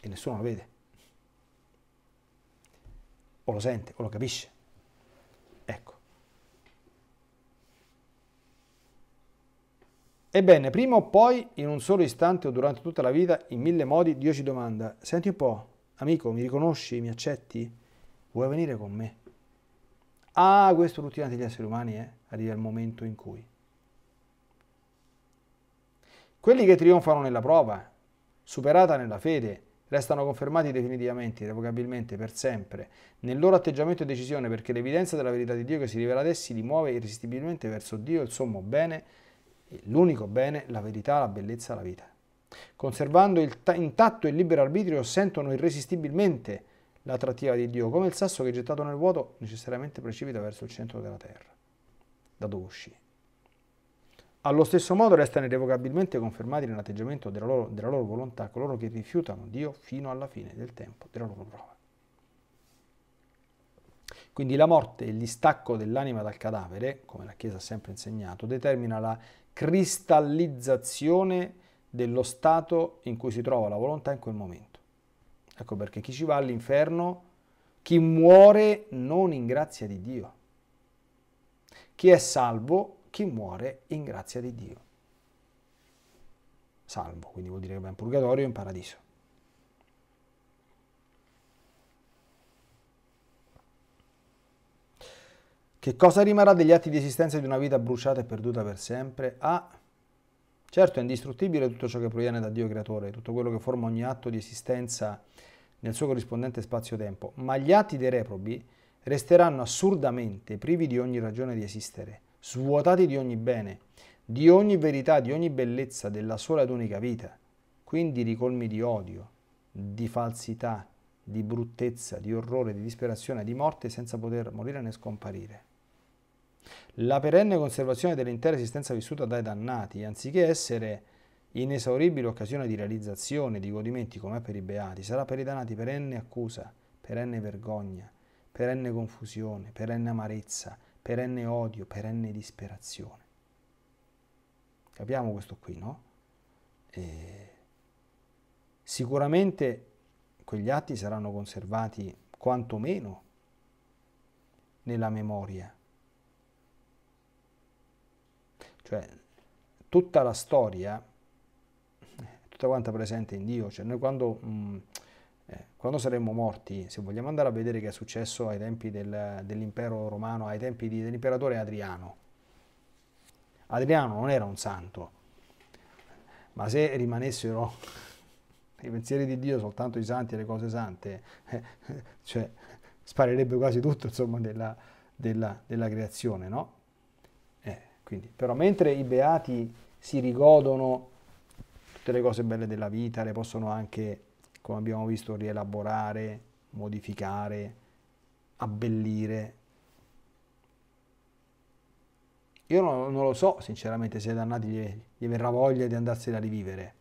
e nessuno lo vede. O lo sente, o lo capisce. Ecco. Ebbene, prima o poi, in un solo istante o durante tutta la vita, in mille modi, Dio ci domanda, senti un po', amico, mi riconosci, mi accetti? Vuoi venire con me? Ah, questo è l'ultima degli esseri umani, eh? Arriva il momento in cui quelli che trionfano nella prova, superata nella fede, restano confermati definitivamente, irrevocabilmente, per sempre, nel loro atteggiamento e decisione, perché l'evidenza della verità di Dio che si rivela ad essi li muove irresistibilmente verso Dio, il sommo bene, l'unico bene, la verità, la bellezza, la vita. Conservando intatto il libero arbitrio, sentono irresistibilmente l'attrattiva di Dio, come il sasso che gettato nel vuoto necessariamente precipita verso il centro della terra, da dove uscì. Allo stesso modo restano irrevocabilmente confermati nell'atteggiamento della loro, della loro volontà coloro che rifiutano Dio fino alla fine del tempo della loro prova. Quindi la morte e il distacco dell'anima dal cadavere, come la Chiesa ha sempre insegnato, determina la cristallizzazione dello stato in cui si trova la volontà in quel momento. Ecco perché chi ci va all'inferno, chi muore non in grazia di Dio. Chi è salvo chi muore in grazia di Dio. Salvo, quindi vuol dire che va in purgatorio o in paradiso. Che cosa rimarrà degli atti di esistenza di una vita bruciata e perduta per sempre? Ah, Certo è indistruttibile tutto ciò che proviene da Dio creatore, tutto quello che forma ogni atto di esistenza nel suo corrispondente spazio-tempo, ma gli atti dei reprobi resteranno assurdamente privi di ogni ragione di esistere svuotati di ogni bene, di ogni verità, di ogni bellezza della sola ed unica vita, quindi ricolmi di odio, di falsità, di bruttezza, di orrore, di disperazione, di morte senza poter morire né scomparire. La perenne conservazione dell'intera esistenza vissuta dai dannati, anziché essere inesauribile occasione di realizzazione, di godimenti come per i beati, sarà per i dannati perenne accusa, perenne vergogna, perenne confusione, perenne amarezza, perenne odio, perenne disperazione. Capiamo questo qui, no? E sicuramente quegli atti saranno conservati quantomeno nella memoria. Cioè, tutta la storia, eh, tutta quanta presente in Dio, cioè noi quando... Mh, mm, eh, quando saremmo morti, se vogliamo andare a vedere che è successo ai tempi del, dell'impero romano, ai tempi di, dell'imperatore Adriano, Adriano non era un santo, ma se rimanessero i pensieri di Dio soltanto i santi e le cose sante, eh, cioè, sparirebbe quasi tutto insomma, della, della, della creazione, no? Eh, quindi, però mentre i beati si rigodono tutte le cose belle della vita, le possono anche come abbiamo visto, rielaborare, modificare, abbellire. Io non, non lo so, sinceramente, se dannati gli, gli verrà voglia di andarsene a rivivere.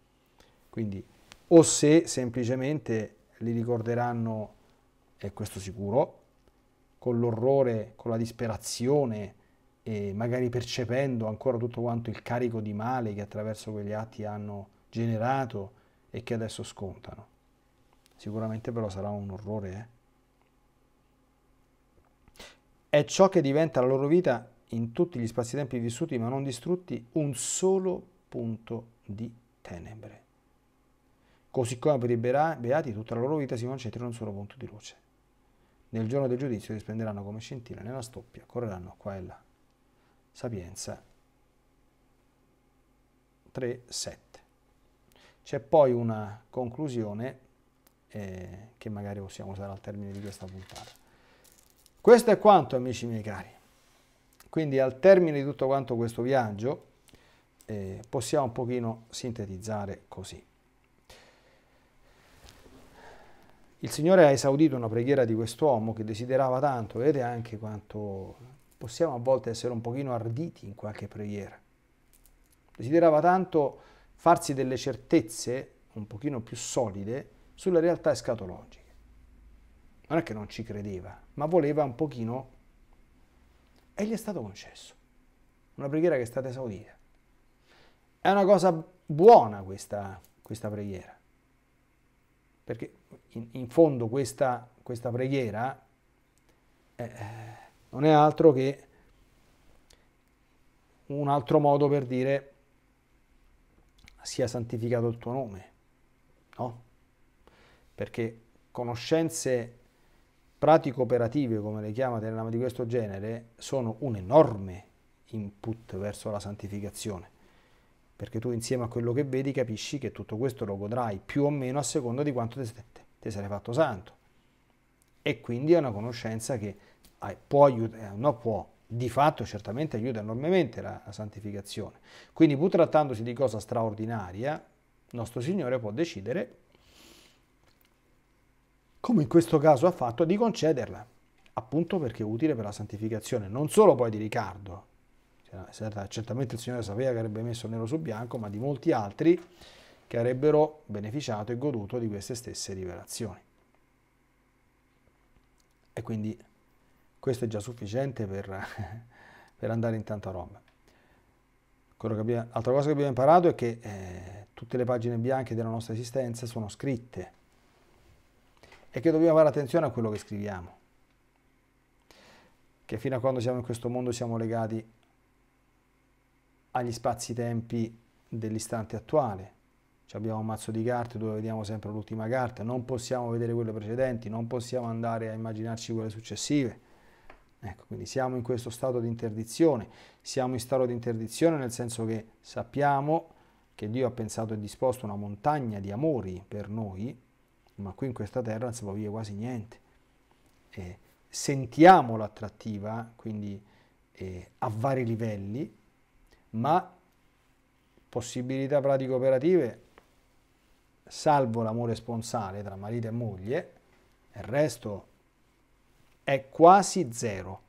Quindi, o se semplicemente li ricorderanno, e questo sicuro, con l'orrore, con la disperazione e magari percependo ancora tutto quanto il carico di male che attraverso quegli atti hanno generato e che adesso scontano sicuramente però sarà un orrore. Eh? È ciò che diventa la loro vita in tutti gli spazi-tempi vissuti ma non distrutti un solo punto di tenebre. Così come per i beati tutta la loro vita si concentra in un solo punto di luce. Nel giorno del giudizio si spenderanno come scintille nella stoppia, correranno qua e là. Sapienza 3.7. C'è poi una conclusione eh, che magari possiamo usare al termine di questa puntata. Questo è quanto amici miei cari. Quindi al termine di tutto quanto questo viaggio eh, possiamo un pochino sintetizzare così. Il Signore ha esaudito una preghiera di quest'uomo che desiderava tanto, vedete anche quanto possiamo a volte essere un pochino arditi in qualche preghiera. Desiderava tanto farsi delle certezze un pochino più solide sulle realtà escatologiche. Non è che non ci credeva, ma voleva un pochino e gli è stato concesso. Una preghiera che è stata esaudita. È una cosa buona questa, questa preghiera, perché in, in fondo questa, questa preghiera eh, eh non è altro che un altro modo per dire sia santificato il tuo nome, no? perché conoscenze pratico-operative, come le chiamate nella di questo genere, sono un enorme input verso la santificazione, perché tu insieme a quello che vedi capisci che tutto questo lo godrai più o meno a seconda di quanto ti sarai fatto santo. E quindi è una conoscenza che eh, può aiutare, eh, no può, di fatto certamente aiuta enormemente la, la santificazione. Quindi pur trattandosi di cosa straordinaria, nostro Signore può decidere come in questo caso ha fatto, di concederla, appunto perché è utile per la santificazione, non solo poi di Riccardo, cioè, certamente il Signore sapeva che avrebbe messo nero su bianco, ma di molti altri che avrebbero beneficiato e goduto di queste stesse rivelazioni. E quindi questo è già sufficiente per, per andare in tanta roba. Abbiamo, altra cosa che abbiamo imparato è che eh, tutte le pagine bianche della nostra esistenza sono scritte è che dobbiamo fare attenzione a quello che scriviamo, che fino a quando siamo in questo mondo siamo legati agli spazi-tempi dell'istante attuale. Cioè abbiamo un mazzo di carte dove vediamo sempre l'ultima carta, non possiamo vedere quelle precedenti, non possiamo andare a immaginarci quelle successive. Ecco, quindi siamo in questo stato di interdizione, siamo in stato di interdizione nel senso che sappiamo che Dio ha pensato e disposto una montagna di amori per noi, ma qui in questa terra non si può vivere quasi niente. Eh, sentiamo l'attrattiva, quindi eh, a vari livelli, ma possibilità pratico operative, salvo l'amore sponsale tra marito e moglie, il resto è quasi zero.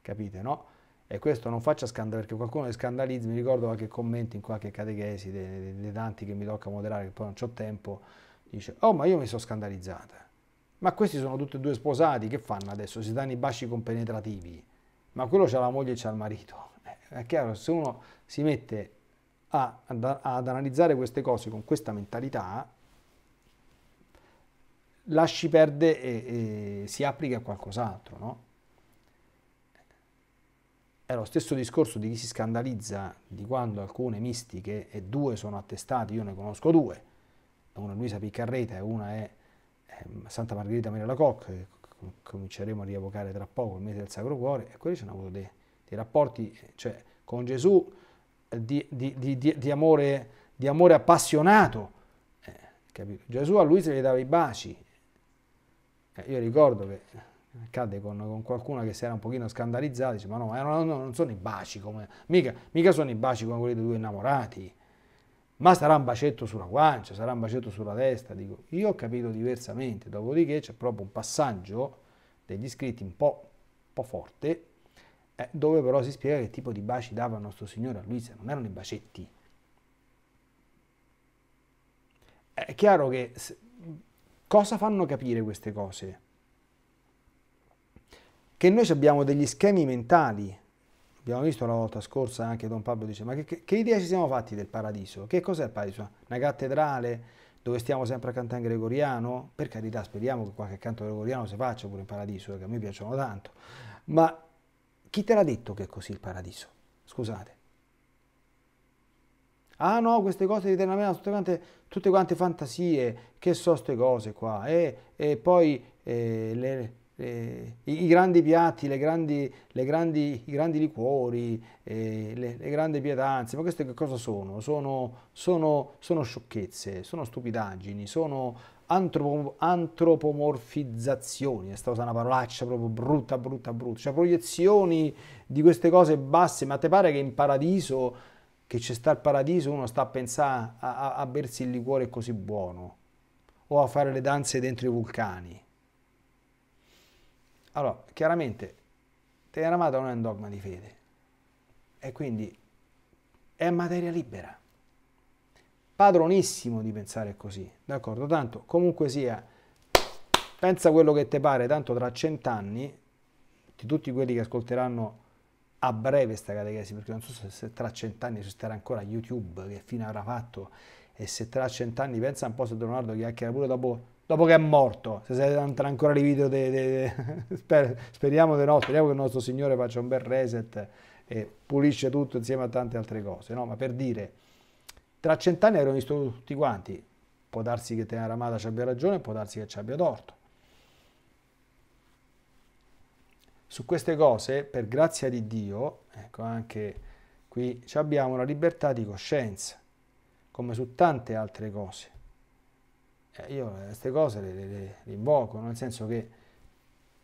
Capite, no? E questo non faccia scandalo, perché qualcuno le scandalizza, mi ricordo qualche commento in qualche catechesi dei, dei tanti che mi tocca moderare, che poi non ho tempo, dice, oh ma io mi sono scandalizzata, ma questi sono tutti e due sposati, che fanno adesso? Si danno i baci compenetrativi, ma quello c'ha la moglie e c'ha il marito. Eh, è chiaro, se uno si mette a, ad, ad analizzare queste cose con questa mentalità, lasci perdere e, e, si applica a qualcos'altro, no? È lo stesso discorso di chi si scandalizza di quando alcune mistiche e due sono attestati, io ne conosco due, una Luisa Piccarreta e una è ehm, Santa Margherita Maria Lacocca, che cominceremo a rievocare tra poco, il mese del Sacro Cuore, e quelli hanno avuto dei, dei rapporti cioè, con Gesù eh, di, di, di, amore, di, amore, appassionato. Eh, Gesù a Luisa gli dava i baci. Eh, io ricordo che accadde con, con qualcuno che si era un pochino scandalizzato, dice ma no, ma no, no, non sono i baci, come, mica, mica sono i baci come quelli dei due innamorati ma sarà un bacetto sulla guancia, sarà un bacetto sulla testa, dico, io ho capito diversamente, dopodiché c'è proprio un passaggio degli iscritti un po', un po forte, eh, dove però si spiega che tipo di baci dava il nostro Signore a Luisa, non erano i bacetti. È chiaro che se, cosa fanno capire queste cose? Che noi abbiamo degli schemi mentali Abbiamo visto la volta scorsa anche Don Pablo dice, ma che, che idea ci siamo fatti del paradiso? Che cos'è il paradiso? Una cattedrale dove stiamo sempre a cantare in gregoriano? Per carità, speriamo che qualche canto gregoriano si faccia pure in paradiso, perché eh, a me piacciono tanto. Ma chi te l'ha detto che è così il paradiso? Scusate. Ah no, queste cose di Tenamena, tutte quante, tutte quante fantasie, che so queste cose qua. E, eh, e poi e, eh, le, eh, i, i, grandi piatti, le grandi, le grandi, i grandi liquori, eh, le, le, grandi pietanze, ma queste che cosa sono? Sono, sono, sono sciocchezze, sono stupidaggini, sono antropomorfizzazioni, è stata è una parolaccia proprio brutta, brutta, brutta, cioè proiezioni di queste cose basse, ma te pare che in paradiso, che c'è sta il paradiso, uno sta a pensare a, a, a bersi il liquore così buono, o a fare le danze dentro i vulcani? Allora, chiaramente, Teheramata non è un dogma di fede e quindi è materia libera. Padronissimo di pensare così, d'accordo? Tanto, comunque sia, pensa quello che ti pare, tanto tra cent'anni, di tutti quelli che ascolteranno a breve questa catechesi, perché non so se, se tra cent'anni esisterà ancora YouTube, che fine avrà fatto, e se tra cent'anni, pensa un po' se Leonardo chiacchiera pure dopo dopo che è morto, se siete ancora i video, de, de, de, sper, speriamo di no, speriamo che il nostro Signore faccia un bel reset e pulisce tutto insieme a tante altre cose, no? Ma per dire, tra cent'anni avremo visto tutti quanti, può darsi che Tena Ramada ci abbia ragione, può darsi che ci abbia torto. Su queste cose, per grazia di Dio, ecco anche qui, abbiamo la libertà di coscienza, come su tante altre cose eh, io queste eh, cose le, le, le, invoco, nel senso che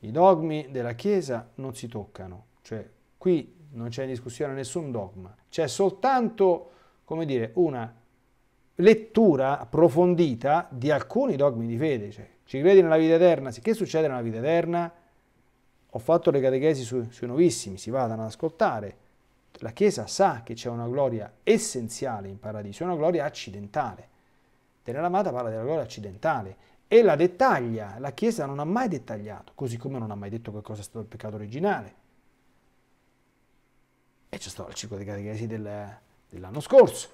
i dogmi della Chiesa non si toccano, cioè qui non c'è in discussione nessun dogma, c'è soltanto, come dire, una lettura approfondita di alcuni dogmi di fede, cioè, ci credi nella vita eterna? Che succede nella vita eterna? Ho fatto le catechesi su, sui nuovissimi, si vadano ad ascoltare. La Chiesa sa che c'è una gloria essenziale in paradiso, una gloria accidentale. Teneramata parla della gloria accidentale e la dettaglia, la Chiesa non ha mai dettagliato, così come non ha mai detto che cosa è stato il peccato originale. E c'è stato il ciclo dei catechesi del, dell'anno scorso.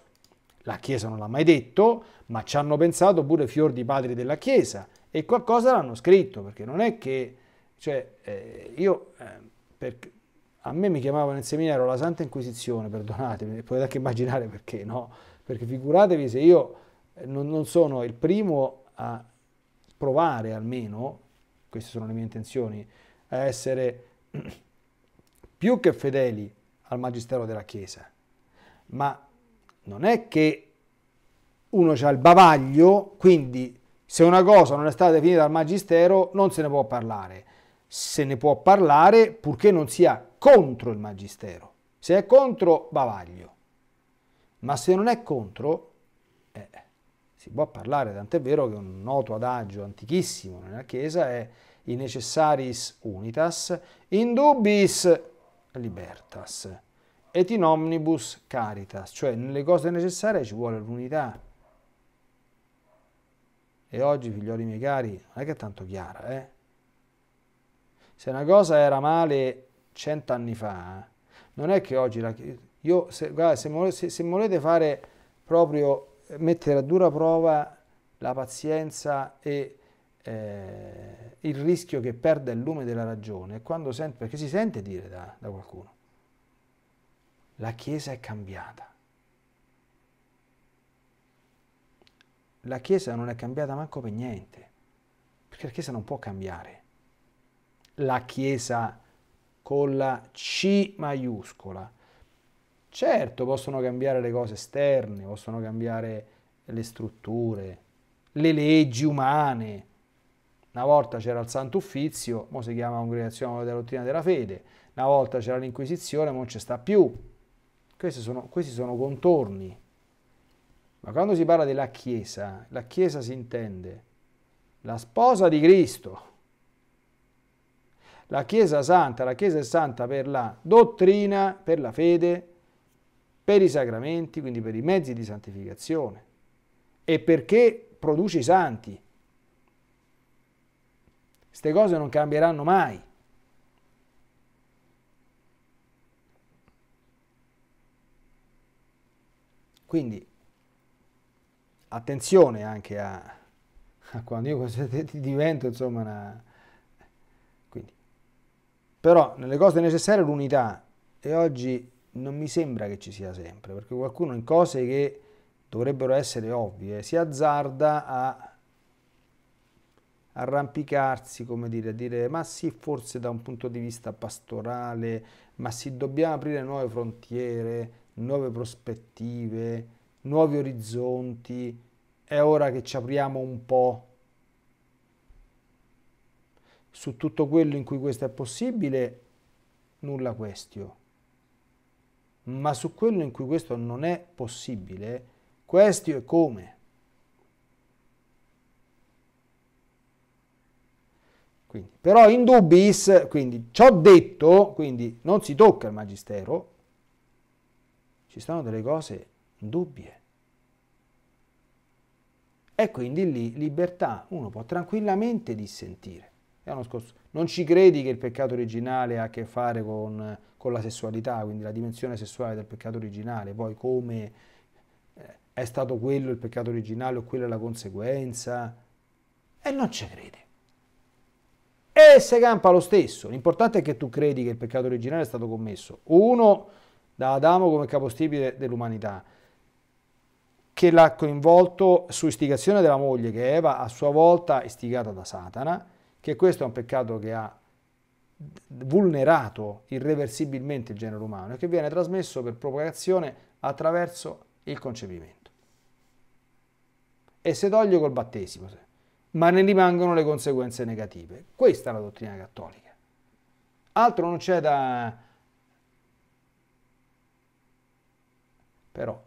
La Chiesa non l'ha mai detto, ma ci hanno pensato pure fior di padri della Chiesa e qualcosa l'hanno scritto, perché non è che... Cioè, eh, io... Eh, per, a me mi chiamavano in seminario la Santa Inquisizione, perdonatemi, potete anche immaginare perché, no? Perché figuratevi se io non, non sono il primo a provare almeno, queste sono le mie intenzioni, a essere più che fedeli al magistero della Chiesa, ma non è che uno ha il bavaglio, quindi se una cosa non è stata definita dal magistero non se ne può parlare. Se ne può parlare purché non sia contro il magistero. Se è contro, bavaglio. Ma se non è contro, si può parlare, tant'è vero che un noto adagio antichissimo nella Chiesa è i necessaris unitas, in dubis libertas, et in omnibus caritas, cioè nelle cose necessarie ci vuole l'unità. E oggi, figlioli miei cari, non è che è tanto chiara, eh? Se una cosa era male cent'anni fa, non è che oggi la... Io, se, guarda, se, se volete fare proprio mettere a dura prova la pazienza e eh, il rischio che perda il lume della ragione, sente, perché si sente dire da, da qualcuno, la Chiesa è cambiata. La Chiesa non è cambiata manco per niente, perché la Chiesa non può cambiare. La Chiesa con la C maiuscola Certo, possono cambiare le cose esterne, possono cambiare le strutture, le leggi umane. Una volta c'era il Santo Uffizio, ora si chiama Congregazione della Dottrina della Fede, una volta c'era l'Inquisizione, ora non ci sta più. Questi sono, questi sono contorni. Ma quando si parla della Chiesa, la Chiesa si intende la sposa di Cristo. La Chiesa Santa, la Chiesa è santa per la dottrina, per la fede, per i sacramenti, quindi per i mezzi di santificazione e perché produce i santi. Queste cose non cambieranno mai. Quindi attenzione anche a, a quando io divento insomma una... Quindi. Però nelle cose necessarie l'unità e oggi non mi sembra che ci sia sempre, perché qualcuno in cose che dovrebbero essere ovvie si azzarda a arrampicarsi, come dire, a dire ma sì, forse da un punto di vista pastorale, ma sì, dobbiamo aprire nuove frontiere, nuove prospettive, nuovi orizzonti, è ora che ci apriamo un po' su tutto quello in cui questo è possibile, nulla questio ma su quello in cui questo non è possibile, questi è come. Quindi, però in dubis, quindi ciò detto, quindi non si tocca il magistero, ci sono delle cose dubbie. E quindi lì libertà, uno può tranquillamente dissentire l'anno scorso, non ci credi che il peccato originale ha a che fare con, con, la sessualità, quindi la dimensione sessuale del peccato originale, poi come eh, è stato quello il peccato originale o quella la conseguenza, e non ci credi. E se campa lo stesso, l'importante è che tu credi che il peccato originale è stato commesso, uno da Adamo come capostipite dell'umanità, che l'ha coinvolto su istigazione della moglie che Eva a sua volta istigata da Satana, che questo è un peccato che ha vulnerato irreversibilmente il genere umano e che viene trasmesso per propagazione attraverso il concepimento. E se toglie col battesimo, ma ne rimangono le conseguenze negative. Questa è la dottrina cattolica. Altro non c'è da... Però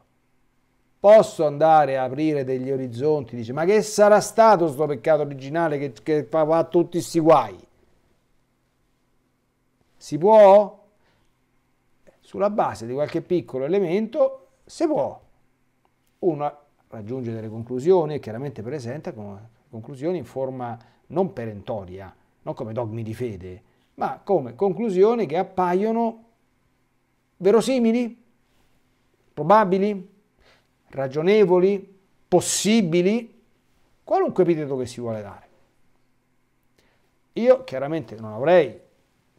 posso andare a aprire degli orizzonti, dice, ma che sarà stato questo peccato originale che, che fa, fa tutti questi guai? Si può? Sulla base di qualche piccolo elemento si può. Uno raggiunge delle conclusioni e chiaramente presenta come conclusioni in forma non perentoria, non come dogmi di fede, ma come conclusioni che appaiono verosimili, probabili, ragionevoli, possibili, qualunque epiteto che si vuole dare. Io chiaramente non avrei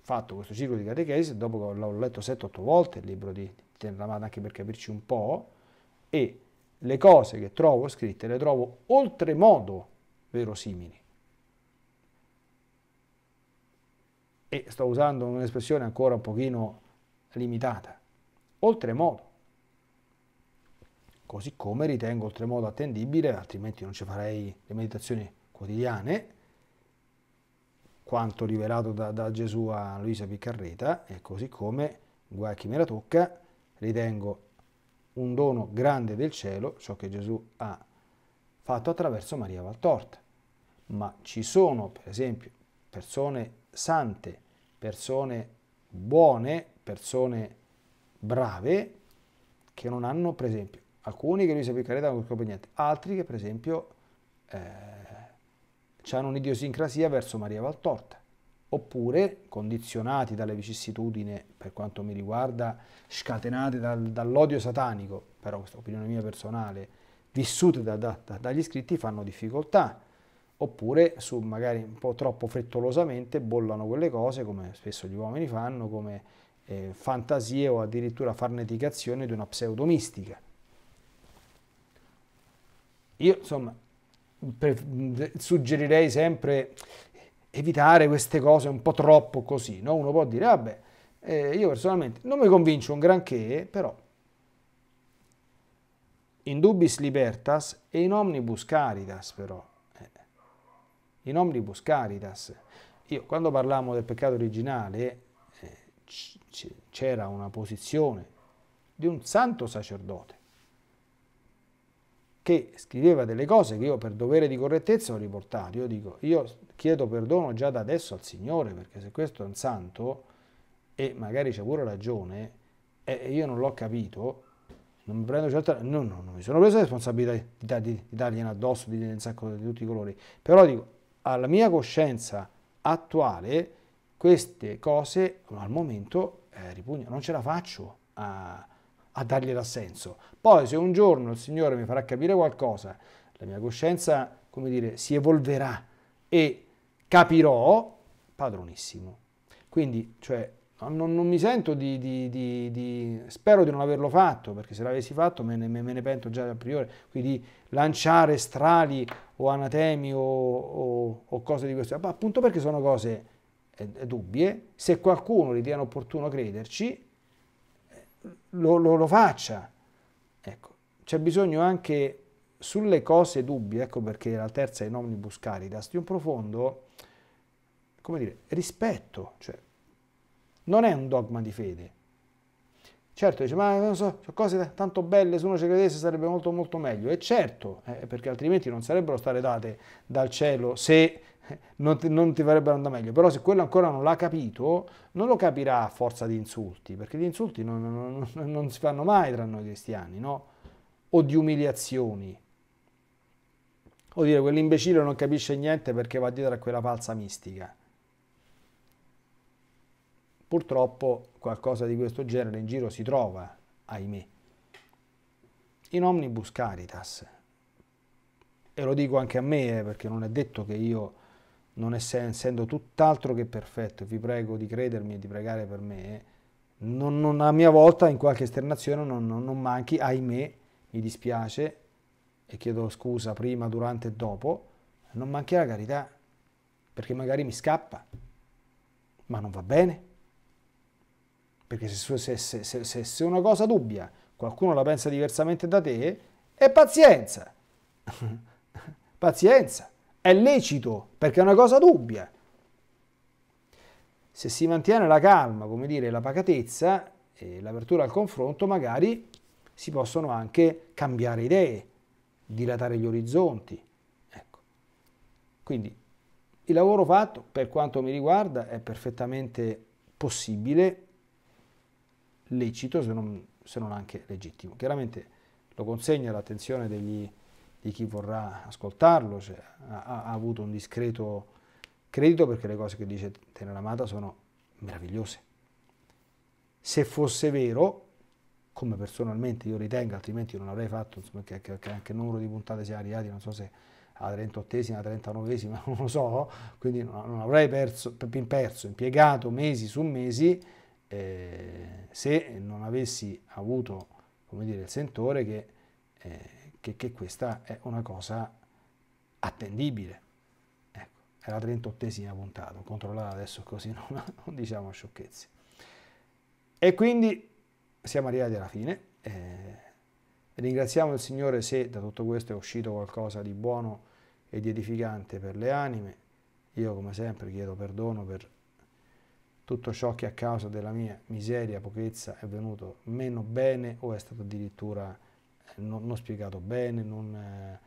fatto questo ciclo di catechesi dopo che l'ho letto 7-8 volte il libro di Tenramata, anche per capirci un po', e le cose che trovo scritte le trovo oltremodo verosimili. E sto usando un'espressione ancora un pochino limitata, oltremodo così come ritengo oltremodo attendibile, altrimenti non ci farei le meditazioni quotidiane, quanto rivelato da, da Gesù a Luisa Piccarreta, e così come, guai a chi me la tocca, ritengo un dono grande del cielo, ciò che Gesù ha fatto attraverso Maria Valtorta. Ma ci sono, per esempio, persone sante, persone buone, persone brave, che non hanno, per esempio, alcuni che lui sapeva che non scopo niente, altri che per esempio eh, hanno un'idiosincrasia verso Maria Valtorta, oppure condizionati dalle vicissitudini, per quanto mi riguarda, scatenate dal, dall'odio satanico, però questa è opinione mia personale, vissute da, da, da, dagli iscritti fanno difficoltà, oppure su magari un po' troppo frettolosamente bollano quelle cose, come spesso gli uomini fanno, come eh, fantasie o addirittura farneticazione di una pseudomistica. Io insomma suggerirei sempre evitare queste cose un po' troppo così, no? uno può dire vabbè, eh, io personalmente non mi convince un granché, però in dubis libertas e in omnibus caritas però, eh, in omnibus caritas. Io quando parlavamo del peccato originale eh, c'era una posizione di un santo sacerdote che scriveva delle cose che io per dovere di correttezza ho riportato. Io dico, io chiedo perdono già da adesso al Signore, perché se questo è un santo, e magari c'è pure ragione, e io non l'ho capito, non mi prendo certa... No, no, no, mi sono preso la responsabilità di, di, di dargliene addosso, di dire un sacco di tutti i colori. Però dico, alla mia coscienza attuale, queste cose al momento eh, ripugnano, non ce la faccio a a dargli l'assenso. Poi se un giorno il Signore mi farà capire qualcosa, la mia coscienza, come dire, si evolverà e capirò padronissimo. Quindi, cioè, non, non mi sento di, di, di, di, spero di non averlo fatto, perché se l'avessi fatto me ne, me ne pento già a priori, quindi lanciare strali o anatemi o, o, o cose di questo, ma appunto perché sono cose eh, dubbie, se qualcuno ritiene opportuno crederci, lo, lo, lo faccia. Ecco, c'è bisogno anche sulle cose dubbie, ecco perché la terza è in omnibus caritas, di un profondo, come dire, rispetto, cioè, non è un dogma di fede. Certo, dice, ma non so, cose tanto belle, se uno ci credesse sarebbe molto molto meglio. E certo, eh, perché altrimenti non sarebbero state date dal cielo se non ti, non ti farebbero andare meglio. Però se quello ancora non l'ha capito, non lo capirà a forza di insulti, perché gli insulti non, non, non si fanno mai tra noi cristiani, no? O di umiliazioni. O dire quell'imbecille non capisce niente perché va dietro a quella falsa mistica. Purtroppo qualcosa di questo genere in giro si trova, ahimè. In omnibus caritas. E lo dico anche a me, eh, perché non è detto che io non essendo tutt'altro che perfetto, vi prego di credermi e di pregare per me, non, non, a mia volta in qualche esternazione non, non manchi, ahimè, mi dispiace e chiedo scusa prima, durante e dopo, non manchi la carità, perché magari mi scappa, ma non va bene. Perché se, se, se, se una cosa dubbia, qualcuno la pensa diversamente da te, è pazienza. pazienza è lecito perché è una cosa dubbia. Se si mantiene la calma, come dire, la pacatezza e l'apertura al confronto, magari si possono anche cambiare idee, dilatare gli orizzonti. Ecco. Quindi il lavoro fatto, per quanto mi riguarda, è perfettamente possibile, lecito se non, se non anche legittimo. Chiaramente lo consegno all'attenzione degli di chi vorrà ascoltarlo, cioè, ha, ha, avuto un discreto credito perché le cose che dice Tenera Amata sono meravigliose. Se fosse vero, come personalmente io ritengo, altrimenti io non avrei fatto, insomma, che, che, che anche il numero di puntate si è arrivati, non so se alla 38esima, 39esima, non lo so, quindi non avrei perso, perso impiegato mesi su mesi eh, se non avessi avuto dire, il sentore che eh, che, che questa è una cosa attendibile. Ecco, è la 38esima puntata, controllata adesso così non, non diciamo sciocchezze. E quindi siamo arrivati alla fine. Eh, ringraziamo il Signore se da tutto questo è uscito qualcosa di buono e di edificante per le anime. Io come sempre chiedo perdono per tutto ciò che a causa della mia miseria, pochezza è venuto meno bene o è stato addirittura non, non spiegato bene, non, eh,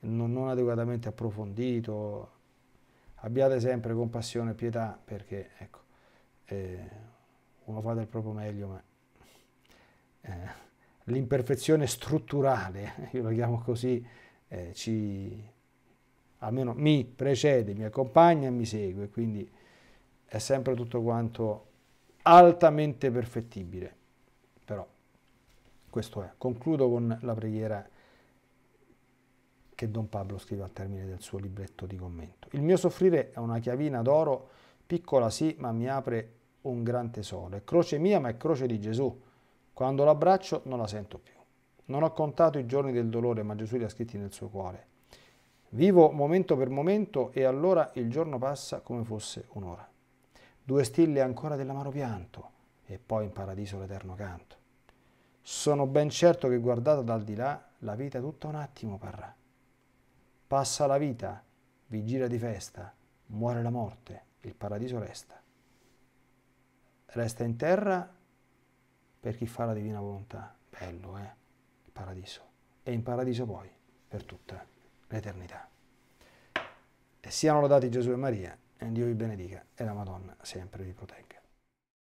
non, non, adeguatamente approfondito. Abbiate sempre compassione e pietà perché ecco, eh, uno fa del proprio meglio, ma eh, l'imperfezione strutturale, io la chiamo così, eh, ci, almeno mi precede, mi accompagna e mi segue, quindi è sempre tutto quanto altamente perfettibile. Questo è. Concludo con la preghiera che Don Pablo scrive al termine del suo libretto di commento. Il mio soffrire è una chiavina d'oro, piccola sì, ma mi apre un gran tesoro. È croce mia, ma è croce di Gesù. Quando l'abbraccio non la sento più. Non ho contato i giorni del dolore, ma Gesù li ha scritti nel suo cuore. Vivo momento per momento e allora il giorno passa come fosse un'ora. Due stille ancora dell'amaro pianto e poi in paradiso l'eterno canto. Sono ben certo che guardata dal di là, la vita tutta un attimo parrà. Passa la vita, vi gira di festa, muore la morte, il paradiso resta. Resta in terra per chi fa la divina volontà. Bello, eh? Il paradiso. E in paradiso poi, per tutta l'eternità. E siano lodati Gesù e Maria, e Dio vi benedica, e la Madonna sempre vi protegga.